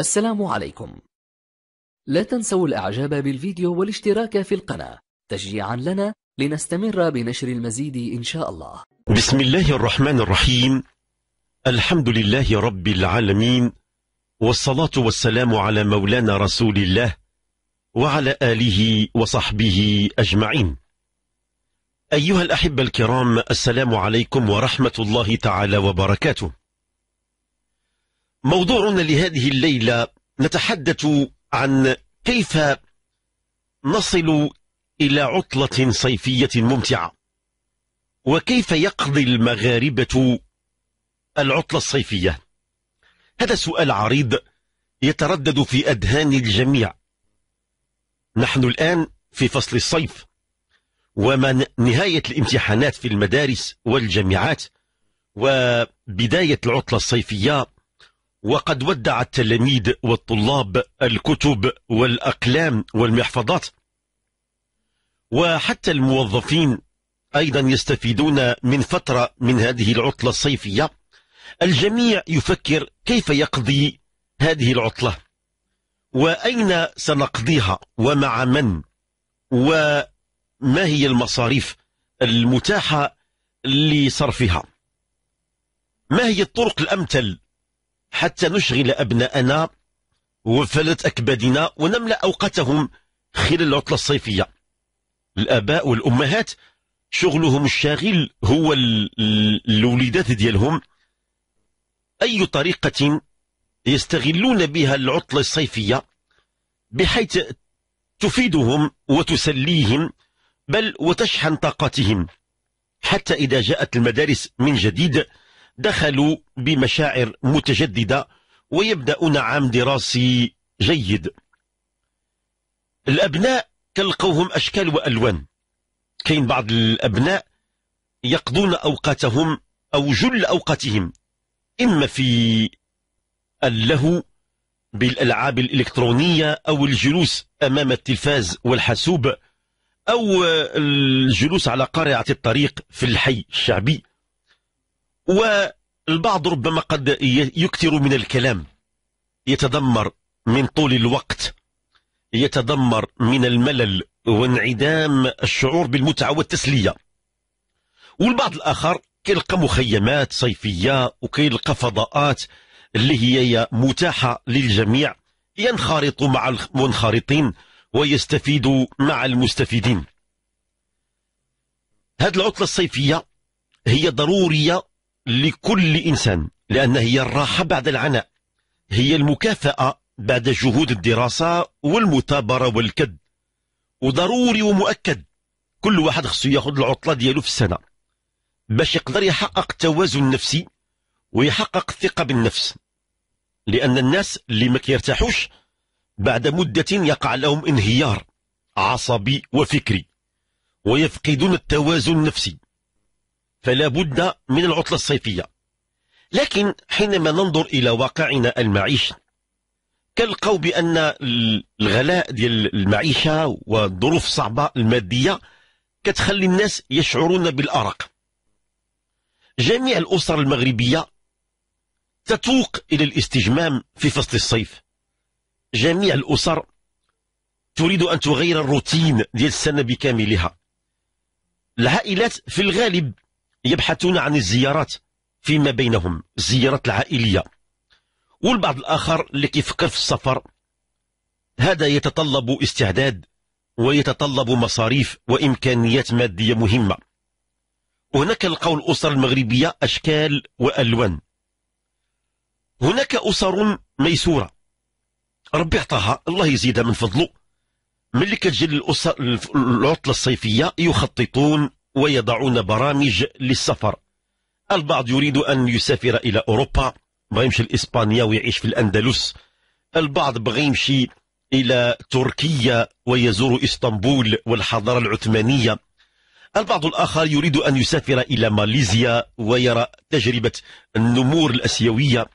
السلام عليكم لا تنسوا الاعجاب بالفيديو والاشتراك في القناة تشجيعا لنا لنستمر بنشر المزيد إن شاء الله بسم الله الرحمن الرحيم الحمد لله رب العالمين والصلاة والسلام على مولانا رسول الله وعلى آله وصحبه أجمعين أيها الأحبة الكرام السلام عليكم ورحمة الله تعالى وبركاته موضوعنا لهذه الليلة نتحدث عن كيف نصل إلى عطلة صيفية ممتعة وكيف يقضي المغاربة العطلة الصيفية هذا سؤال عريض يتردد في أذهان الجميع نحن الآن في فصل الصيف ومن نهاية الامتحانات في المدارس والجامعات وبداية العطلة الصيفية وقد ودع التلاميذ والطلاب الكتب والأقلام والمحفظات وحتى الموظفين أيضا يستفيدون من فترة من هذه العطلة الصيفية الجميع يفكر كيف يقضي هذه العطلة وأين سنقضيها ومع من وما هي المصاريف المتاحة لصرفها ما هي الطرق الأمثل حتى نشغل أبناءنا وفلة أكبادنا ونملأ أوقاتهم خلال العطلة الصيفية الآباء والأمهات شغلهم الشاغل هو الوليدات ديالهم أي طريقة يستغلون بها العطلة الصيفية بحيث تفيدهم وتسليهم بل وتشحن طاقتهم حتى إذا جاءت المدارس من جديد دخلوا بمشاعر متجددة ويبدأون عام دراسي جيد الأبناء تلقوهم أشكال وألوان كاين بعض الأبناء يقضون أوقاتهم أو جل أوقاتهم إما في اللهو بالألعاب الإلكترونية أو الجلوس أمام التلفاز والحاسوب أو الجلوس على قارعة الطريق في الحي الشعبي والبعض ربما قد يكثر من الكلام يتذمر من طول الوقت يتذمر من الملل وانعدام الشعور بالمتعة والتسلية والبعض الآخر كيلقى مخيمات صيفية وكيلقى فضاءات اللي هي متاحة للجميع ينخرط مع المنخرطين ويستفيد مع المستفيدين هذه العطلة الصيفية هي ضرورية لكل إنسان لأن هي الراحة بعد العناء هي المكافأة بعد جهود الدراسة والمثابرة والكد وضروري ومؤكد كل واحد خصو ياخذ العطلة ديالو في السنة باش يقدر يحقق التوازن النفسي ويحقق الثقة بالنفس لأن الناس اللي ما كيرتاحوش بعد مدة يقع لهم انهيار عصبي وفكري ويفقدون التوازن النفسي فلا بد من العطلة الصيفية لكن حينما ننظر إلى واقعنا المعيشي كنلقاو بأن الغلاء ديال المعيشة والظروف الصعبة المادية كتخلي الناس يشعرون بالأرق جميع الأسر المغربية تتوق إلى الاستجمام في فصل الصيف جميع الأسر تريد أن تغير الروتين ديال السنة بكاملها العائلات في الغالب يبحثون عن الزيارات فيما بينهم الزيارات العائلية والبعض الآخر اللي كيفكر في السفر هذا يتطلب استعداد ويتطلب مصاريف وإمكانيات مادية مهمة وهناك القول الأسر المغربية أشكال وألوان هناك أسر ميسورة ربي عطاها الله يزيدها من فضله ملي كتجي الأسر العطلة الصيفية يخططون ويضعون برامج للسفر البعض يريد أن يسافر إلى أوروبا بغى يمشي لإسبانيا ويعيش في الأندلس البعض بغى يمشي إلى تركيا ويزور إسطنبول والحضارة العثمانية البعض الآخر يريد أن يسافر إلى ماليزيا ويرى تجربة النمور الأسيوية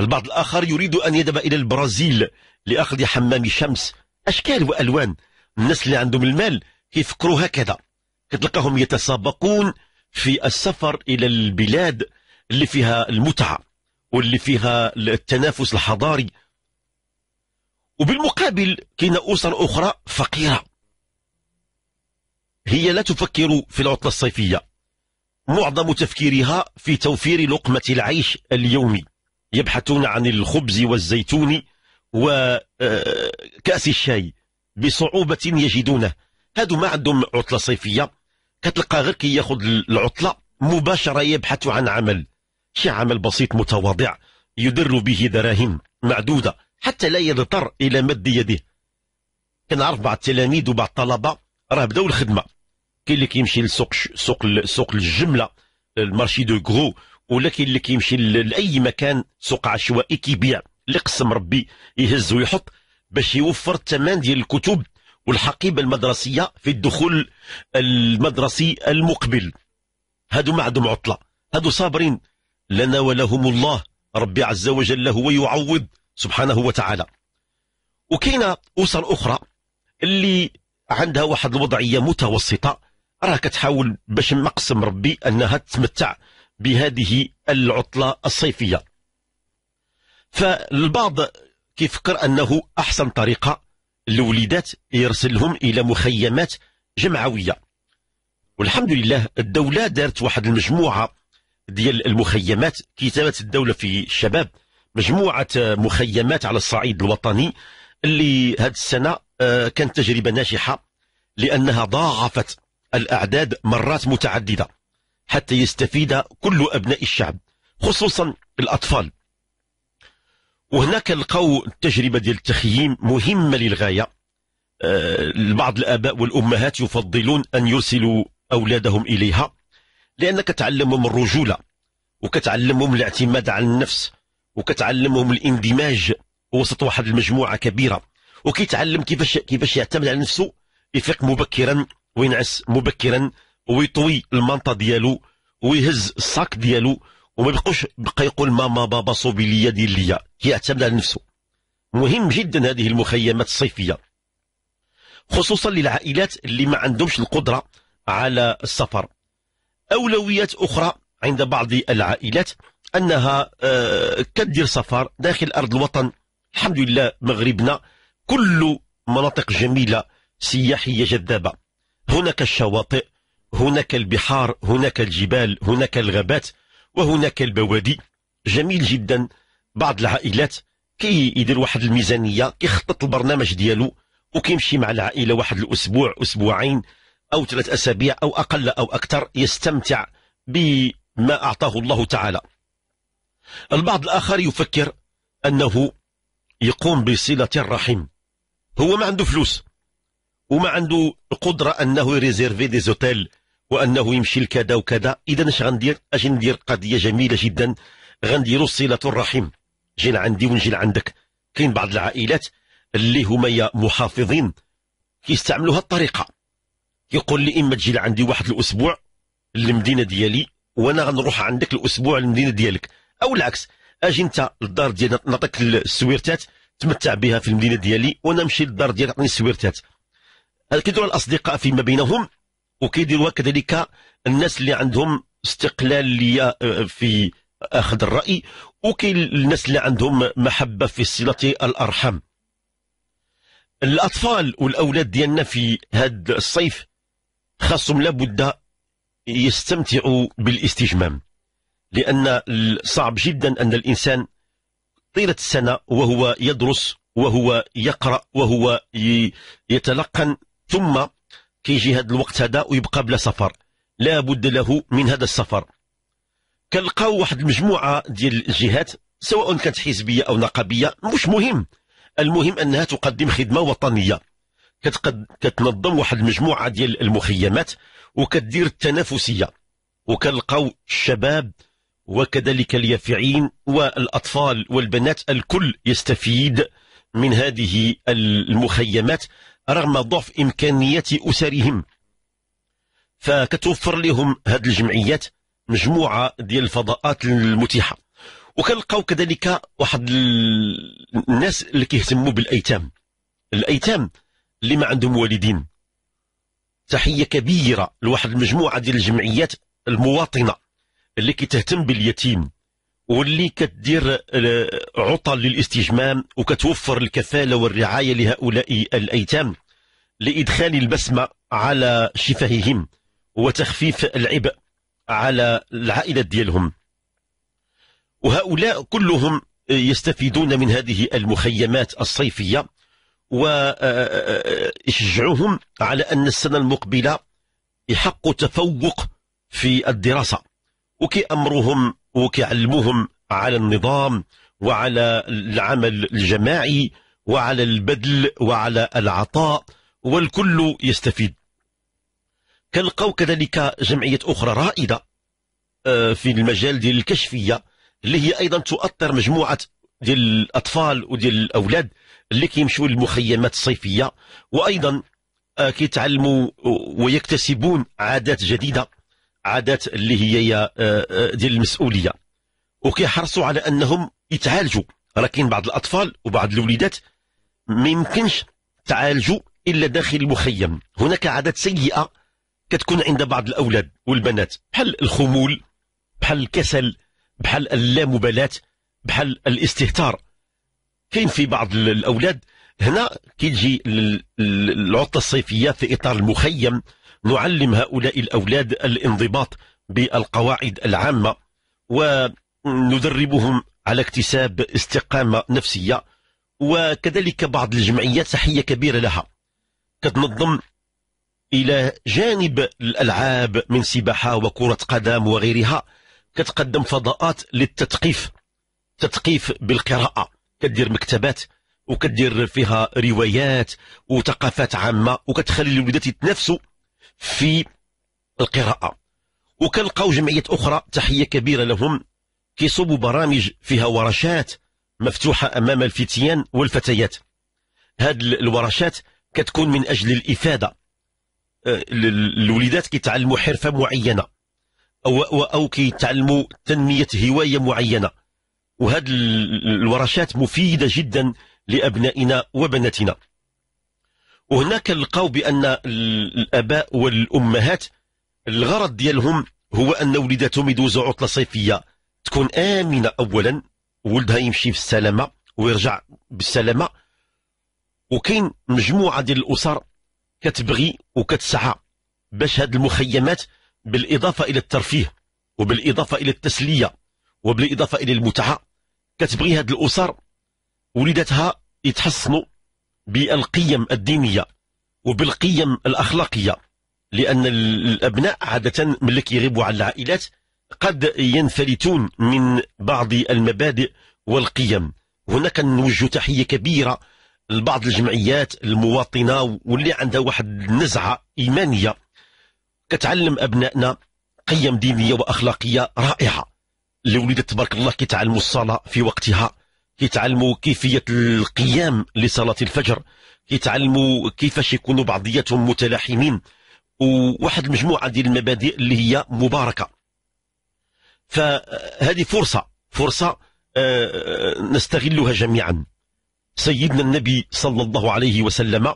البعض الآخر يريد أن يذهب إلى البرازيل لأخذ حمام شمس أشكال وألوان الناس اللي عندهم المال يفكروا هكذا كتلقاهم يتسابقون في السفر إلى البلاد اللي فيها المتعة واللي فيها التنافس الحضاري وبالمقابل كاين أسر أخرى فقيرة هي لا تفكر في العطلة الصيفية معظم تفكيرها في توفير لقمة العيش اليومي يبحثون عن الخبز والزيتون وكأس آه، الشاي بصعوبة يجدونه هادو ما عندهم عطلة صيفية كتلقى غير كياخذ العطله مباشره يبحث عن عمل شي عمل بسيط متواضع يدر به دراهم معدوده حتى لا يضطر الى مد يده كنعرف بعض التلاميذ وبعض الطلبه راه بداو الخدمه كاين اللي كيمشي لسوق سوق سوق الجمله المارشي دو غرو ولا كاين اللي كيمشي لاي مكان سوق عشوائي كيبيع اللي قسم ربي يهز ويحط باش يوفر الثمن ديال الكتب والحقيبة المدرسية في الدخول المدرسي المقبل هادو ما عندهم عطلة هادو صابرين لنا ولهم الله ربي عز وجل هو يعوض سبحانه وتعالى وكاينه أسر أخرى اللي عندها واحد الوضعية متوسطة راه كتحاول باش نقسم ربي أنها تتمتع بهذه العطلة الصيفية فالبعض كيفكر أنه أحسن طريقة الوليدات يرسلهم الى مخيمات جمعويه والحمد لله الدوله دارت واحد المجموعه ديال المخيمات كتابه الدوله في الشباب مجموعه مخيمات على الصعيد الوطني اللي هذه السنه آه، كانت تجربه ناجحه لانها ضاعفت الاعداد مرات متعدده حتى يستفيد كل ابناء الشعب خصوصا الاطفال وهناك كنلقاو التجربة ديال التخييم مهمة للغاية آه، بعض الآباء والأمهات يفضلون أن يرسلوا أولادهم إليها لأنك تعلمهم الرجولة وكتعلمهم الاعتماد على النفس وكتعلمهم الاندماج وسط واحد المجموعة كبيرة وكيتعلم كيفاش كيفاش يعتمد على نفسه يفيق مبكرا وينعس مبكرا ويطوي المنطة ديالو ويهز الساك ديالو وما يبقوش بقى يقول ماما بابا صوبي ليا دير ليا كيعتمد على نفسه مهم جدا هذه المخيمات الصيفيه خصوصا للعائلات اللي ما عندهمش القدره على السفر اولويات اخرى عند بعض العائلات انها آه، كدير سفر داخل ارض الوطن الحمد لله مغربنا كل مناطق جميله سياحيه جذابه هناك الشواطئ هناك البحار هناك الجبال هناك الغابات وهناك البوادي جميل جدا بعض العائلات كي يدير واحد الميزانيه كيخطط البرنامج ديالو وكيمشي مع العائله واحد الاسبوع اسبوعين او ثلاث اسابيع او اقل او اكثر يستمتع بما اعطاه الله تعالى البعض الاخر يفكر انه يقوم بصله الرحم هو ما عنده فلوس وما عنده قدره انه يريزيرفي دي زوتيل وانه يمشي لكذا وكذا اذا اش غندير اجي ندير قضيه جميله جدا غنديروا صله الرحم جي لعندي ونجي لعندك كاين بعض العائلات اللي هما يا محافظين كيستعملوا هذه الطريقه يقول لي اما تجي لعندي واحد الاسبوع للمدينه ديالي وانا غنروح عندك الاسبوع للمدينه ديالك او العكس اجي انت للدار ديالي نعطيك السويرتات تمتع بها في المدينه ديالي وانا نمشي للدار ديالك تعطيني السويرتات هذا كيديروا الاصدقاء فيما بينهم وكيديروها كذلك الناس اللي عندهم استقلاليه آه، في اخذ الراي وكاين الناس اللي عندهم محبه في صله الارحام الاطفال والاولاد ديالنا في هذا الصيف خاصهم لابد يستمتعوا بالاستجمام لان صعب جدا ان الانسان طيله السنه وهو يدرس وهو يقرا وهو يتلقن ثم كيجي هذا الوقت هذا ويبقى بلا سفر لا بد له من هذا السفر كنلقاو واحد المجموعه ديال الجهات سواء كانت حزبيه او نقابيه مش مهم المهم انها تقدم خدمه وطنيه كتقد... كتنظم واحد المجموعه ديال المخيمات وكدير التنافسيه وكنلقاو الشباب وكذلك اليافعين والأطفال والبنات الكل يستفيد من هذه المخيمات رغم ضعف إمكانيات أسرهم فكتوفر لهم هذه الجمعيات مجموعة ديال الفضاءات المتيحة وكنلقاو كذلك واحد الناس اللي كيهتموا بالأيتام الأيتام اللي ما عندهم والدين تحية كبيرة لواحد المجموعة ديال الجمعيات المواطنة اللي كتهتم باليتيم واللي كتدير آه، عطل للاستجمام وكتوفر الكفالة والرعاية لهؤلاء الأيتام لإدخال البسمة على شفاههم وتخفيف العبء على العائلة ديالهم وهؤلاء كلهم آه، يستفيدون من هذه المخيمات الصيفية ويشجعهم آه، على أن السنة المقبلة يحق تفوق في الدراسة وكأمرهم وكيعلموهم على النظام وعلى العمل الجماعي وعلى البذل وعلى العطاء والكل يستفيد كنلقاو كذلك جمعيات أخرى رائدة آه، في المجال ديال الكشفية اللي هي أيضا تؤطر مجموعة ديال الأطفال وديال الأولاد اللي كيمشيو للمخيمات الصيفية وأيضا آه، كيتعلموا ويكتسبون عادات جديدة عادات اللي هي آه، آه، ديال المسؤوليه وكيحرصوا على انهم يتعالجوا راه كاين بعض الاطفال وبعض الوليدات ما يمكنش تعالجوا الا داخل المخيم هناك عادات سيئه كتكون عند بعض الاولاد والبنات بحال الخمول بحال الكسل بحال اللامبالاه بحال الاستهتار كاين في بعض الاولاد هنا كي تجي العطله الصيفيه في اطار المخيم نعلم هؤلاء الاولاد الانضباط بالقواعد العامه وندربهم على اكتساب استقامه نفسيه وكذلك بعض الجمعيات صحيه كبيره لها كتنظم الى جانب الالعاب من سباحه وكره قدم وغيرها كتقدم فضاءات للتثقيف تثقيف بالقراءه كدير مكتبات وكدير فيها روايات وثقافات عامه وكتخلي الوليدات يتنافسوا في القراءه وكنلقاو جمعيات اخرى تحيه كبيره لهم كيصوبوا برامج فيها ورشات مفتوحه امام الفتيان والفتيات هاد الورشات كتكون من اجل الافاده الوليدات آه، كيتعلموا حرفه معينه او او كيتعلموا تنميه هوايه معينه وهاد الورشات مفيده جدا لأبنائنا وبناتنا وهناك لقاو بأن الأباء والأمهات الغرض ديالهم هو أن وليداتهم يدوزوا عطلة صيفية تكون آمنة أولا ولدها يمشي في السلامة ويرجع بالسلامة وكاين مجموعة ديال الأسر كتبغي وكتسعى باش هاد المخيمات بالإضافة إلى الترفيه وبالإضافة إلى التسلية وبالإضافة إلى المتعة كتبغي هاد الأسر وليداتها يتحصنوا بالقيم الدينية وبالقيم الأخلاقية لأن الأبناء عادة ملي كيغيبوا على العائلات قد ينفلتون من بعض المبادئ والقيم هنا نوجه تحية كبيرة لبعض الجمعيات المواطنة واللي عندها واحد النزعة إيمانية كتعلم أبنائنا قيم دينية وأخلاقية رائعة الوليدات تبارك الله كيتعلموا الصلاة في وقتها كيتعلموا كيفية القيام لصلاة الفجر كيتعلموا كيفاش يكونوا بعضياتهم متلاحمين وواحد المجموعة ديال المبادئ اللي هي مباركة فهذه فرصة فرصة آه، نستغلها جميعا سيدنا النبي صلى الله عليه وسلم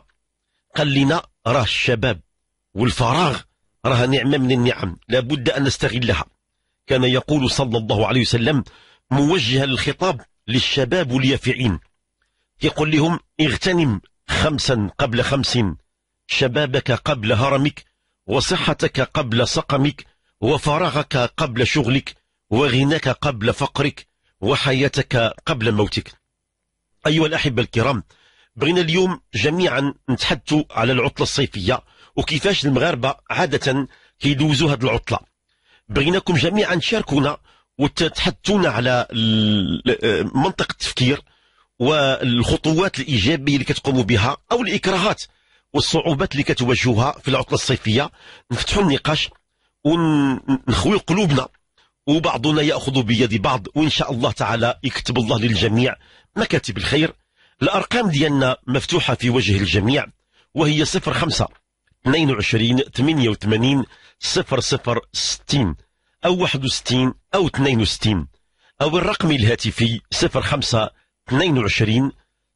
قال لنا راه الشباب والفراغ راه نعمة من النعم لابد أن نستغلها كان يقول صلى الله عليه وسلم موجها للخطاب للشباب اليافعين يقول لهم اغتنم خمسا قبل خمس شبابك قبل هرمك وصحتك قبل سقمك وفراغك قبل شغلك وغناك قبل فقرك وحياتك قبل موتك أيها الأحبة الكرام بغينا اليوم جميعا نتحدثوا على العطلة الصيفية وكيفاش المغاربة عادة كيدوزوا هذه العطلة بغيناكم جميعا تشاركونا وتتحدثون على منطق التفكير والخطوات الايجابيه اللي كتقوموا بها او الاكراهات والصعوبات اللي كتواجهوها في العطله الصيفيه نفتحوا النقاش ونخوي قلوبنا وبعضنا ياخذ بيد بعض وان شاء الله تعالى يكتب الله للجميع مكاتب الخير الارقام ديالنا مفتوحه في وجه الجميع وهي 05 22 88 0060 أو 61 أو 62 أو الرقم الهاتفي 05 22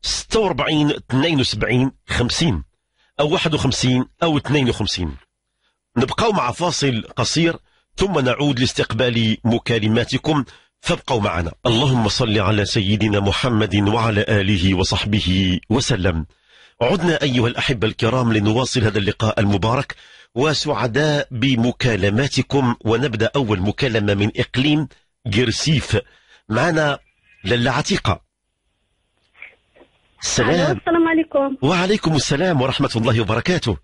46 72 50 أو 51 أو 52 نبقاو مع فاصل قصير ثم نعود لاستقبال مكالماتكم فابقوا معنا اللهم صل على سيدنا محمد وعلى آله وصحبه وسلم عدنا أيها الأحبة الكرام لنواصل هذا اللقاء المبارك وسعداء بمكالماتكم ونبدأ أول مكالمة من إقليم جرسيف معنا لاله عتيقة السلام السلام عليكم وعليكم السلام ورحمة الله وبركاته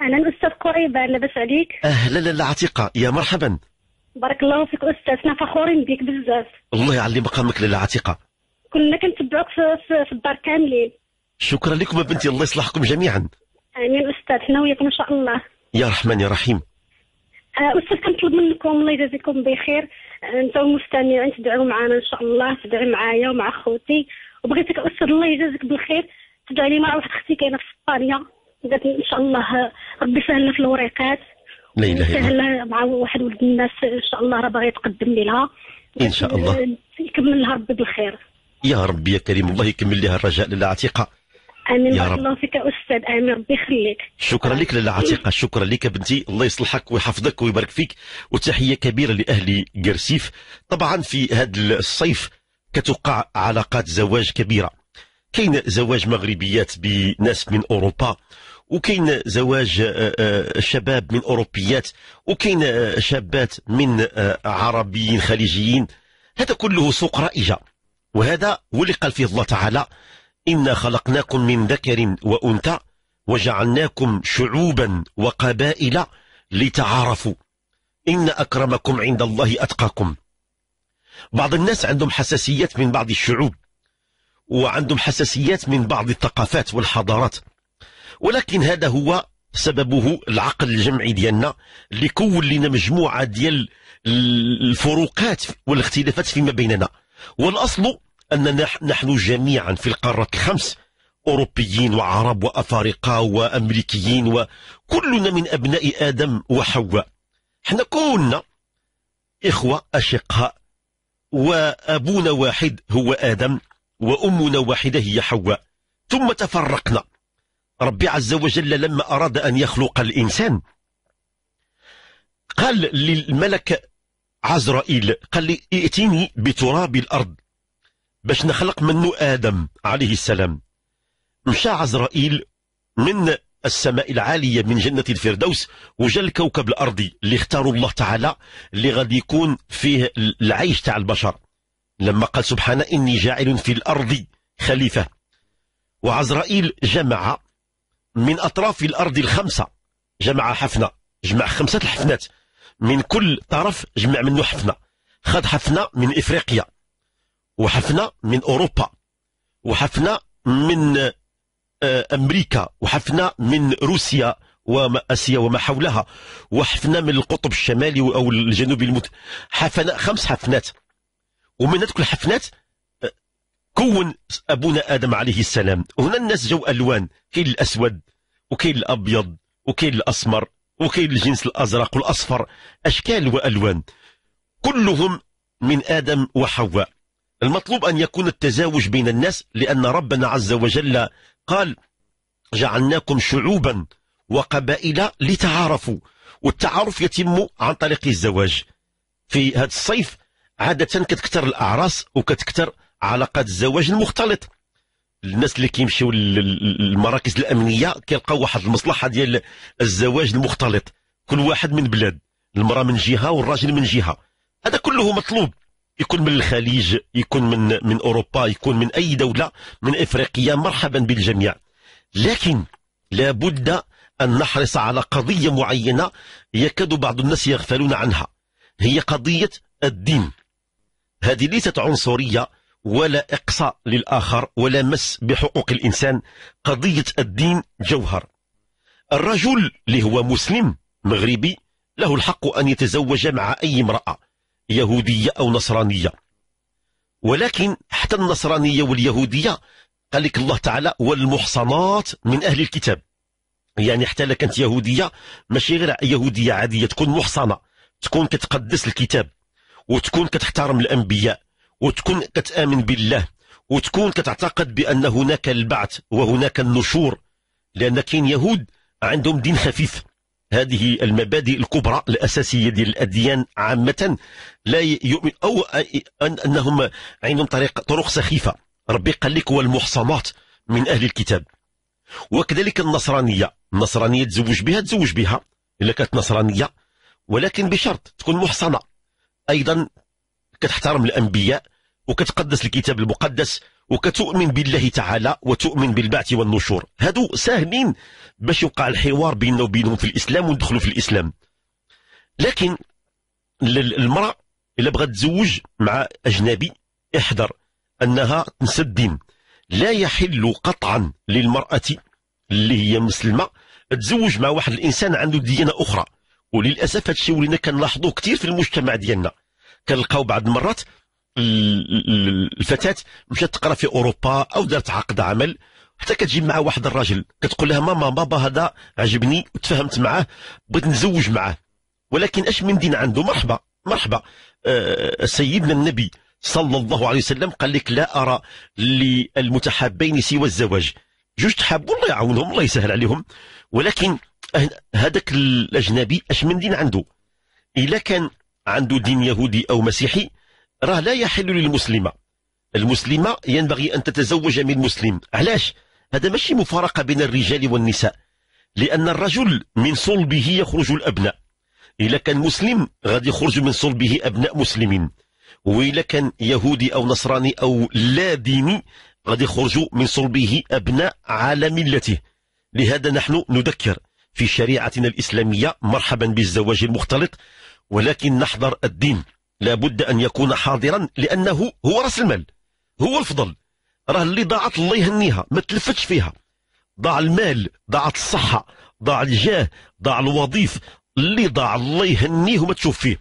أهلا أستاذ قريبة لاباس عليك أهلا لاله عتيقة يا مرحبا بارك الله فيك أستاذنا فخورين بك بزاف الله يعلي مقامك لاله عتيقة كنا كنتبعوك في الدار كاملين شكرا لكم بنتي الله يصلحكم جميعا امين استاذ حنا وياكم ان شاء الله يا رحمن يا رحيم آه، استاذ كنطلب منكم الله يجازيكم بخير آه، انت والمستمعين تدعوا معنا ان شاء الله تدعي معايا ومع خوتي وبغيتك استاذ الله يجازيك بالخير تدعي لي مع واحد اختي كاينه في اسبانيا قالت ان شاء الله آه، ربي يسهل في الوريقات لا اله الا الله مع واحد ولد الناس ان شاء الله راه باغي يتقدم لي لها ان شاء الله يكمل لها ربي بالخير يا ربي يا كريم الله يكمل لها الرجاء للاعتقاء امين يا رب الله فيك استاذ امين ربي يخليك شكرا لك لاله عتيقه شكرا لك بنتي الله يصلحك ويحفظك ويبارك فيك وتحيه كبيره لاهل قرسيف طبعا في هذا الصيف كتوقع علاقات زواج كبيره كاين زواج مغربيات بناس من اوروبا وكاين زواج آه، آه، شباب من اوروبيات وكاين آه، شابات من عربيين خليجيين هذا كله سوق رائجه وهذا هو اللي قال فيه الله تعالى إنا خلقناكم من ذكر وأنثى وجعلناكم شعوبا وقبائل لتعارفوا إن أكرمكم عند الله أتقاكم بعض الناس عندهم حساسيات من بعض الشعوب وعندهم حساسيات من بعض الثقافات والحضارات ولكن هذا هو سببه العقل الجمعي ديالنا اللي كون لنا مجموعه ديال الفروقات والاختلافات فيما بيننا والاصل أننا نحن جميعا في القارة الخمس أوروبيين وعرب وأفارقة وأمريكيين وكلنا من أبناء آدم وحواء احنا كلنا إخوة أشقاء وأبونا واحد هو آدم وأمنا واحدة هي حواء ثم تفرقنا ربي عز وجل لما أراد أن يخلق الإنسان قال للملك عزرائيل قال لي ائتني بتراب الأرض باش نخلق منه آدم عليه السلام مشى عزرائيل من السماء العالية من جنة الفردوس وجا الكوكب الأرضي اللي اختاروا الله تعالى اللي غادي يكون فيه العيش تاع البشر لما قال سبحانه إني جاعل في الأرض خليفة وعزرائيل جمع من أطراف الأرض الخمسة جمع حفنة جمع خمسة الحفنات من كل طرف جمع منه حفنة خذ حفنة من إفريقيا وحفنه من أوروبا وحفنه من آه، أمريكا وحفنه من روسيا وآسيا وما حولها وحفنه من القطب الشمالي أو الجنوبي المت حفنه خمس حفنات ومن هذوك الحفنات آه، كون أبونا آدم عليه السلام هنا الناس جو ألوان كاين الأسود وكاين الأبيض وكاين الأسمر وكاين الجنس الأزرق والأصفر أشكال وألوان كلهم من آدم وحواء المطلوب أن يكون التزاوج بين الناس لأن ربنا عز وجل قال جعلناكم شعوبا وقبائل لتعارفوا والتعارف يتم عن طريق الزواج في هذا الصيف عادة كتكتر الأعراس وكتكتر علاقات الزواج المختلط الناس اللي كيمشيو للمراكز الأمنية كيلقاو واحد المصلحة ديال الزواج المختلط كل واحد من بلاد المرأة من جهة والراجل من جهة هذا كله مطلوب يكون من الخليج يكون من من اوروبا يكون من اي دوله من افريقيا مرحبا بالجميع لكن لابد ان نحرص على قضيه معينه يكاد بعض الناس يغفلون عنها هي قضيه الدين هذه ليست عنصريه ولا اقصاء للاخر ولا مس بحقوق الانسان قضيه الدين جوهر الرجل اللي هو مسلم مغربي له الحق ان يتزوج مع اي امراه يهودية أو نصرانية ولكن حتى النصرانية واليهودية قال لك الله تعالى والمحصنات من أهل الكتاب يعني حتى لك أنت يهودية ماشي غير يهودية عادية تكون محصنة تكون كتقدس الكتاب وتكون كتحترم الأنبياء وتكون كتآمن بالله وتكون كتعتقد بأن هناك البعث وهناك النشور لأن كاين يهود عندهم دين خفيف هذه المبادئ الكبرى الأساسية ديال الأديان عامة لا يؤمن أو أنهم عندهم طريق طرق سخيفة ربي قال لك والمحصنات من أهل الكتاب وكذلك النصرانية النصرانية تزوج بها تزوج بها إلا كانت نصرانية ولكن بشرط تكون محصنة أيضا كتحترم الأنبياء وكتقدس الكتاب المقدس وكتؤمن بالله تعالى وتؤمن بالبعث والنشور هادو ساهلين باش يوقع الحوار بيننا وبينهم في الإسلام وندخلوا في الإسلام لكن المرأة إلا بغات تزوج مع أجنبي احذر أنها تنسى الدين لا يحل قطعا للمرأة اللي هي مسلمة تزوج مع واحد الإنسان عنده ديانة أخرى وللأسف هادشي ولينا كنلاحظوه كثير في المجتمع ديالنا كنلقاو بعض المرات الفتاه مشات تقرا في اوروبا او دارت عقد عمل حتى كتجي مع واحد الراجل كتقول لها ماما بابا هذا عجبني وتفاهمت معاه بغيت نزوج معاه ولكن اش من دين عنده مرحبا مرحبا أه سيدنا النبي صلى الله عليه وسلم قال لك لا ارى للمتحابين سوى الزواج جوج تحاب الله يعاونهم الله يسهل عليهم ولكن أه، هذاك الاجنبي اش من دين عنده الا كان عنده دين يهودي او مسيحي راه لا يحل للمسلمة المسلمة ينبغي أن تتزوج من مسلم علاش؟ هذا ماشي مفارقة بين الرجال والنساء لأن الرجل من صلبه يخرج الأبناء إلا كان مسلم غادي يخرج من صلبه أبناء مسلمين وإلا كان يهودي أو نصراني أو لا ديني غادي يخرج من صلبه أبناء على ملته لهذا نحن نذكر في شريعتنا الإسلامية مرحبا بالزواج المختلط ولكن نحذر الدين لابد أن يكون حاضرا لأنه هو رأس المال هو الفضل راه اللي ضاعت الله يهنيها ما تلفتش فيها ضاع المال ضاعت الصحة ضاع الجاه ضاع الوظيف اللي ضاع الله يهنيه وما تشوف فيه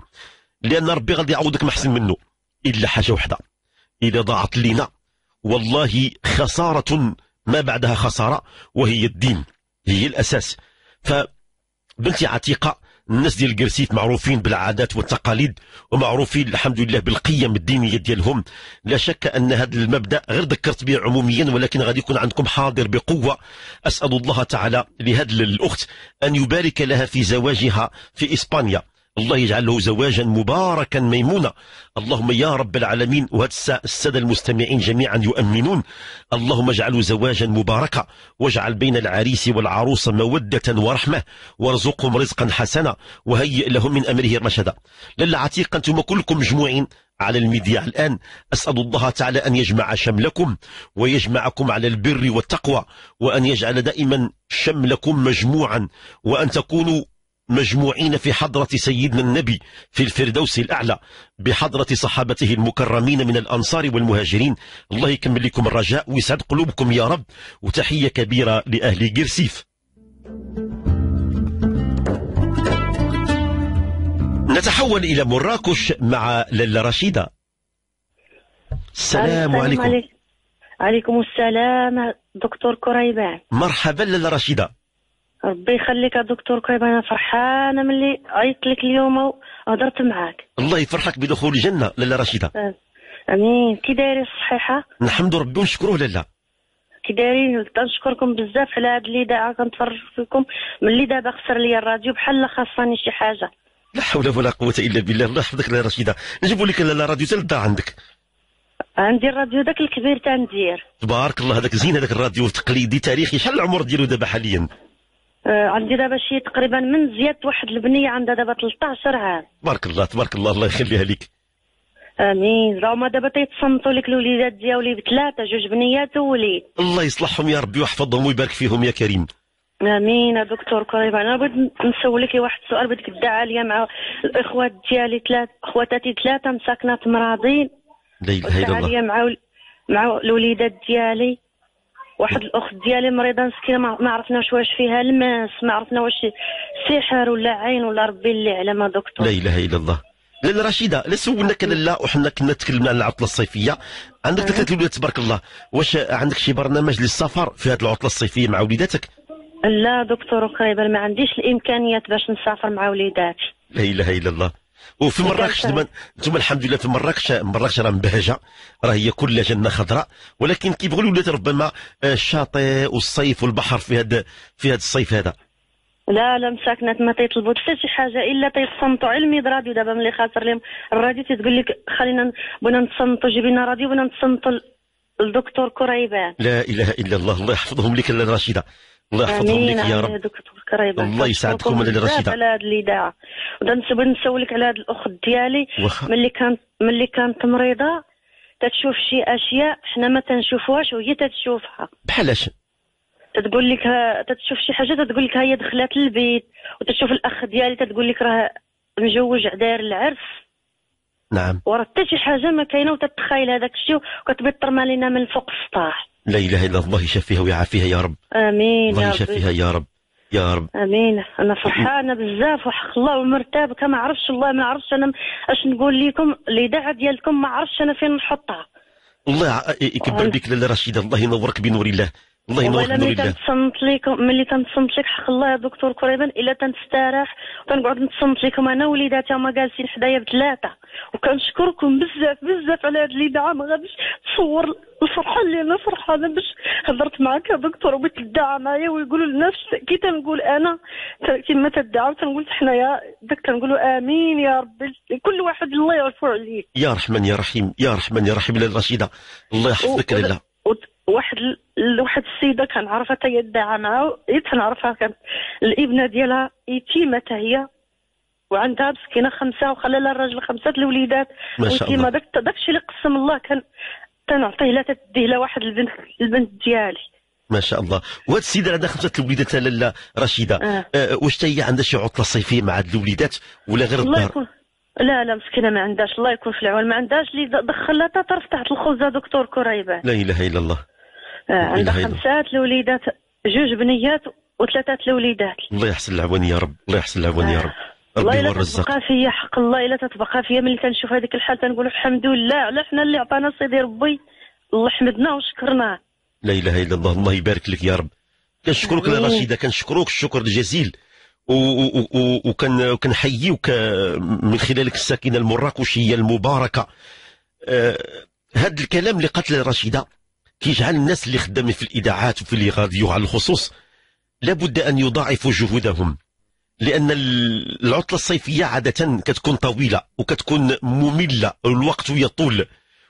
لأن ربي غادي يعوضك ما أحسن منه إلا حاجة وحدة إذا ضاعت لينا والله خسارة ما بعدها خسارة وهي الدين هي الأساس فبنتي عتيقة الناس ديال القرسيت معروفين بالعادات والتقاليد ومعروفين الحمد لله بالقيم الدينيه ديالهم لا شك ان هذا المبدا غير ذكرت به عموميا ولكن غادي يكون عندكم حاضر بقوه اسال الله تعالى لهذه الاخت ان يبارك لها في زواجها في اسبانيا الله يجعل له زواجا مباركا ميمونا اللهم يا رب العالمين وهذا السادة المستمعين جميعا يؤمنون اللهم اجعله زواجا مباركا واجعل بين العريس والعروس مودة ورحمة وارزقهم رزقا حسنا وهيئ لهم من أمره رشدا لالا عتيق أنتم كلكم مجموعين على الميديا الآن أسأل الله تعالى أن يجمع شملكم ويجمعكم على البر والتقوى وأن يجعل دائما شملكم مجموعا وأن تكونوا مجموعين في حضرة سيدنا النبي في الفردوس الأعلى بحضرة صحابته المكرمين من الأنصار والمهاجرين الله يكمل لكم الرجاء ويسعد قلوبكم يا رب وتحية كبيرة لأهل قرسيف نتحول إلى مراكش مع للا رشيدة السلام عليكم عليكم السلام دكتور كريبان مرحبا للا رشيدة ربي يخليك يا دكتور كويب انا فرحانه ملي عيطت لك اليوم وهضرت معاك الله يفرحك بدخول الجنه لاله رشيده أه. امين كي دايره صحيحه نحمد ربي ونشكروه لاله كي دايرين نشكركم بزاف على اللي الاذاعه كنتفرج فيكم ملي دابا خسر لي الراديو بحال خاصني شي حاجه لا حول ولا قوه الا بالله الله يحفظك لاله رشيده نجيبوا لك لاله راديو تلدا عندك عندي الراديو داك الكبير تاع ندير تبارك الله هذاك زين هذاك الراديو التقليدي تاريخي شحال العمر ديالو دابا حاليا آه، عندي دابا شي تقريبا من زياده واحد البنيه عندها دابا 13 عام بارك الله تبارك الله الله يخليها لك امين راهما دابا تيتصنتوا لك الوليدات ديالي بثلاثه جوج بنيات ووليد الله يصلحهم يا ربي ويحفظهم ويبارك فيهم يا كريم امين دكتور كريم انا بغيت نسولك واحد السؤال بغيتك تدعى ليا مع الاخوات ديالي ثلاث خواتاتي ثلاثه مساكنات مراضين لا اله الا الله مع مع الوليدات ديالي واحد الاخت ديالي مريضه مسكينه ما عرفناش واش فيها الماس ما عرفنا واش سحر ولا عين ولا ربي اللي على ما دكتور لا اله الا الله لاله رشيده لا سولناك لا وحنا كنا تكلمنا على العطله الصيفيه عندك ثلاثه ولاد تبارك الله واش عندك شي برنامج للسفر في هذه العطله الصيفيه مع وليداتك لا دكتور كايبر ما عنديش الامكانيات باش نسافر مع وليداتي لا اله الا الله وفي مراكش انتم الحمد لله في مراكش مراكش راه مبهجه راه هي كلها جنه خضراء ولكن كيبغوا الولاد ربما آه، الشاطئ والصيف والبحر في هذا في هذا الصيف هذا لا لا مساكنات ما تيطلبوا حتى شي حاجه الا تيتصنتوا على راديو دابا ملي خاطر لهم الراديو تتقول لك خلينا بغينا نتصنتوا جيب لنا راديو بغينا نتصنتوا الدكتور كريبان لا اله الا الله الله يحفظهم لك الرشيده الله يحفظهم لك يا رب دكتور كريبه الله يسعدكم على الرشيده على هذا الاذاعه ونسب نسولك على هذه الاخت ديالي وخ... ملي كانت ملي كانت مريضه تتشوف شي اشياء حنا ما تنشوفوهاش وهي تتشوفها بحالاش تتقول لك تتشوف شي حاجه تتقول لك هي دخلت البيت وتشوف الاخ ديالي تتقول لك راه مجوج داير العرس نعم وراه حتى شي حاجه ما كاينه وتتخيل هذاك الشيء وكتبي ترمى لينا من فوق السطح لا إله إلا الله يشفيها ويعافيها يا رب آمين الله يشفيها يا رب يا رب امين انا فرحانه بزاف وحق الله ومرتابه كما عرفش والله ما عرفش انا اش نقول لكم الاذاعه ديالكم ما عرفش انا فين نحطها الله يكبر آه. بك لاله رشيده الله ينورك بنور الله الله ينور الحمد ملي تنتصنت لك ملي تنتصنت لك حق الله يا دكتور قريبا الا تنستراح وتنقعد نتصنت لكم انا وليداتي هما جالسين حدايا بثلاثه وكنشكركم بزاف بزاف على هذا الاذاعه ما غاديش تصور الفرحه اللي انا فرحانه باش هضرت معك يا دكتور وبغيت معايا ويقولوا لنفس كي تنقول انا كما تدعى تنقول حنايا داك تنقولوا امين يا ربي كل واحد الله يرفع عليه يا رحمن يا رحيم يا رحمن يا رحيم لاله رشيده الله يحفظك لله واحد واحد السيده كنعرفها حتى هي داعه معاه تنعرفها كانت الابنه ديالها يتيمه هي وعندها مسكينه خمسه وخلى لها الراجل خمسه الوليدات ما شاء الله داك داكشي اللي قسم الله كان تنعطيه لها تديه لها واحد البنت البنت ديالي ما شاء الله وهاد السيده عندها خمسه الوليدات لالا رشيده آه. آه واش هي عندها شي عطله صيفيه مع هاد الوليدات ولا غير الدار لا لا مسكينه ما عندهاش الله يكون في العون ما عندهاش اللي دخلها تا طرف تحت الخبزه دكتور كريبه لا اله الا الله آه، عندها خمسات الوليدات جوج بنيات وثلاثه الوليدات الله يحسن العوان يا رب الله يحسن العوان يا رب والله آه، الا تتبقى فيا حق الله الا تتبقى فيا ملي كنشوف هذيك الحال تنقول الحمد لله على حنا اللي عطانا سيدي ربي الله حمدناه وشكرناه لا اله الا الله الله يبارك لك يا رب كنشكرك يا رشيده كنشكرك الشكر الجزيل وكنحييك من خلالك الساكنه المراكشيه المباركه هذا آه، الكلام اللي قالت رشيده كيجعل الناس اللي خدامين في الاذاعات وفي الراديو على الخصوص لابد ان يضاعفوا جهودهم لان العطله الصيفيه عاده كتكون طويله وكتكون ممله الوقت يطول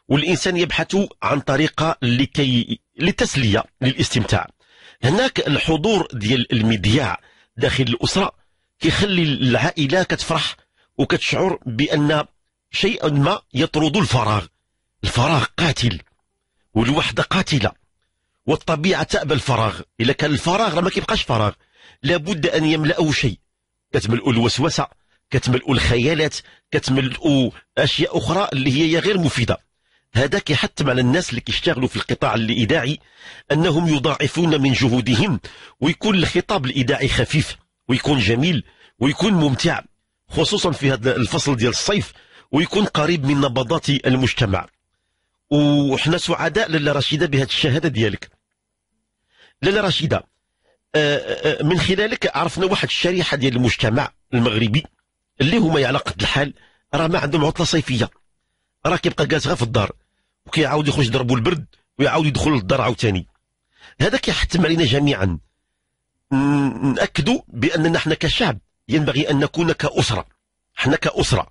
والانسان يبحث عن طريقه لكي للتسليه للاستمتاع هناك الحضور ديال المذياع داخل الاسره كيخلي العائله كتفرح وكتشعر بان شيء ما يطرد الفراغ الفراغ قاتل والوحده قاتله والطبيعه تأبى الفراغ اذا كان الفراغ راه ما كيبقاش فراغ لابد ان يملأه شيء كتملؤ الوسوسه كتملؤ الخيالات كتملؤ اشياء اخرى اللي هي غير مفيده هذا كيحتم على الناس اللي كيشتغلوا في القطاع الإذاعي أنهم يضاعفون من جهودهم ويكون الخطاب الإذاعي خفيف ويكون جميل ويكون ممتع خصوصا في هذا الفصل ديال الصيف ويكون قريب من نبضات المجتمع وحنا سعداء لاله رشيده بهذه الشهاده ديالك لاله رشيده آه، آه، آه، من خلالك عرفنا واحد الشريحه ديال المجتمع المغربي اللي هما على قد الحال راه ما عندهم عطله صيفيه راه كيبقى جالس غير في الدار وكيعاود يخرج يضربوا البرد ويعاود يدخل للدار عاوتاني هذا كيحتم علينا جميعا ناكدوا باننا حنا كشعب ينبغي ان نكون كاسره حنا كاسره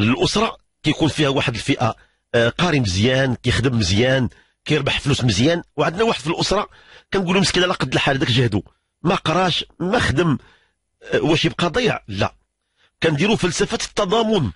الاسره كيكون فيها واحد الفئه آه، قاري مزيان كيخدم مزيان كيربح فلوس مزيان وعندنا واحد في الاسره كنقول له مسكين على قد الحال داك جهدو ما قراش ما خدم آه، واش يبقى ضيع لا كنديروا فلسفه التضامن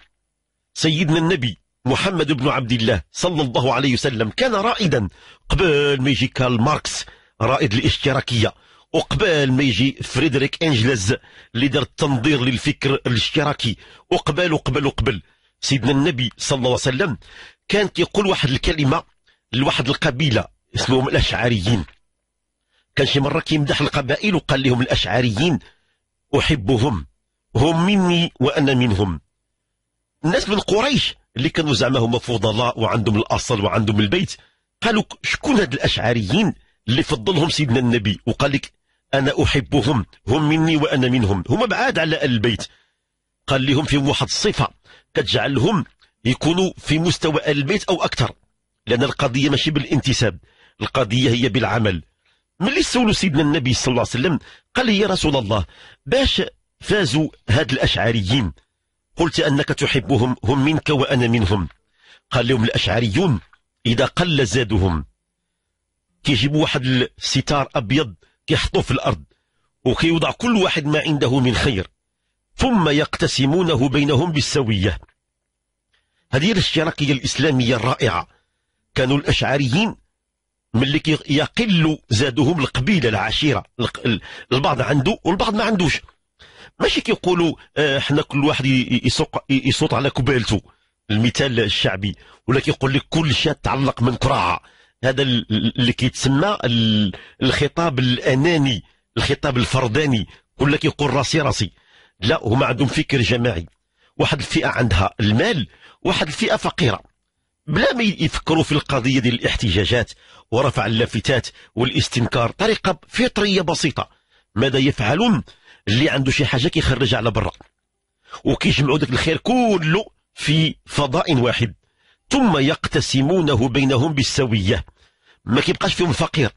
سيدنا النبي محمد بن عبد الله صلى الله عليه وسلم كان رائدا قبل ما يجي كارل ماركس رائد الاشتراكيه وقبل ما يجي فريدريك انجلز اللي دار التنظير للفكر الاشتراكي وقبل وقبل وقبل سيدنا النبي صلى الله عليه وسلم كان كيقول واحد الكلمة لواحد القبيلة اسمهم الأشعريين كان شي مرة كيمدح القبائل وقال لهم الأشعريين أحبهم هم مني وأنا منهم الناس من قريش اللي كانوا زعما هما فضلاء وعندهم الأصل وعندهم البيت قالوا شكون هاد الأشعريين اللي فضلهم سيدنا النبي وقال لك أنا أحبهم هم مني وأنا منهم هما بعاد على البيت قال لهم فيهم واحد الصفة كتجعلهم يكونوا في مستوى البيت أو أكثر لأن القضية ماشي بالانتساب القضية هي بالعمل ملي سولوا سيدنا النبي صلى الله عليه وسلم قال يا رسول الله باش فازوا هاد الأشعريين قلت أنك تحبهم هم منك وأنا منهم قال لهم الأشعريون إذا قل زادهم كيجيبوا واحد الستار أبيض كيحطوه في الأرض وكيوضع كل واحد ما عنده من خير ثم يقتسمونه بينهم بالسوية هذه الاشتراكية الإسلامية الرائعة كانوا الأشعريين ملي يقل زادهم القبيلة العشيرة البعض عنده والبعض ما عندوش ماشي كيقولوا آه، حنا كل واحد يسوق يصوت على كبالته المثال الشعبي ولا كيقول لك كل شيء تعلق من كراعه هذا اللي كيتسمى الخطاب الاناني الخطاب الفرداني كل كيقول راسي راسي لا هما عندهم فكر جماعي واحد الفئه عندها المال واحد الفئة فقيرة بلا ما يفكروا في القضية ديال الاحتجاجات ورفع اللافتات والاستنكار طريقة فطرية بسيطة ماذا يفعلون اللي عنده شي حاجة كيخرجها على برا وكيجمعوا داك الخير كله في فضاء واحد ثم يقتسمونه بينهم بالسوية ما كيبقاش فيهم فقير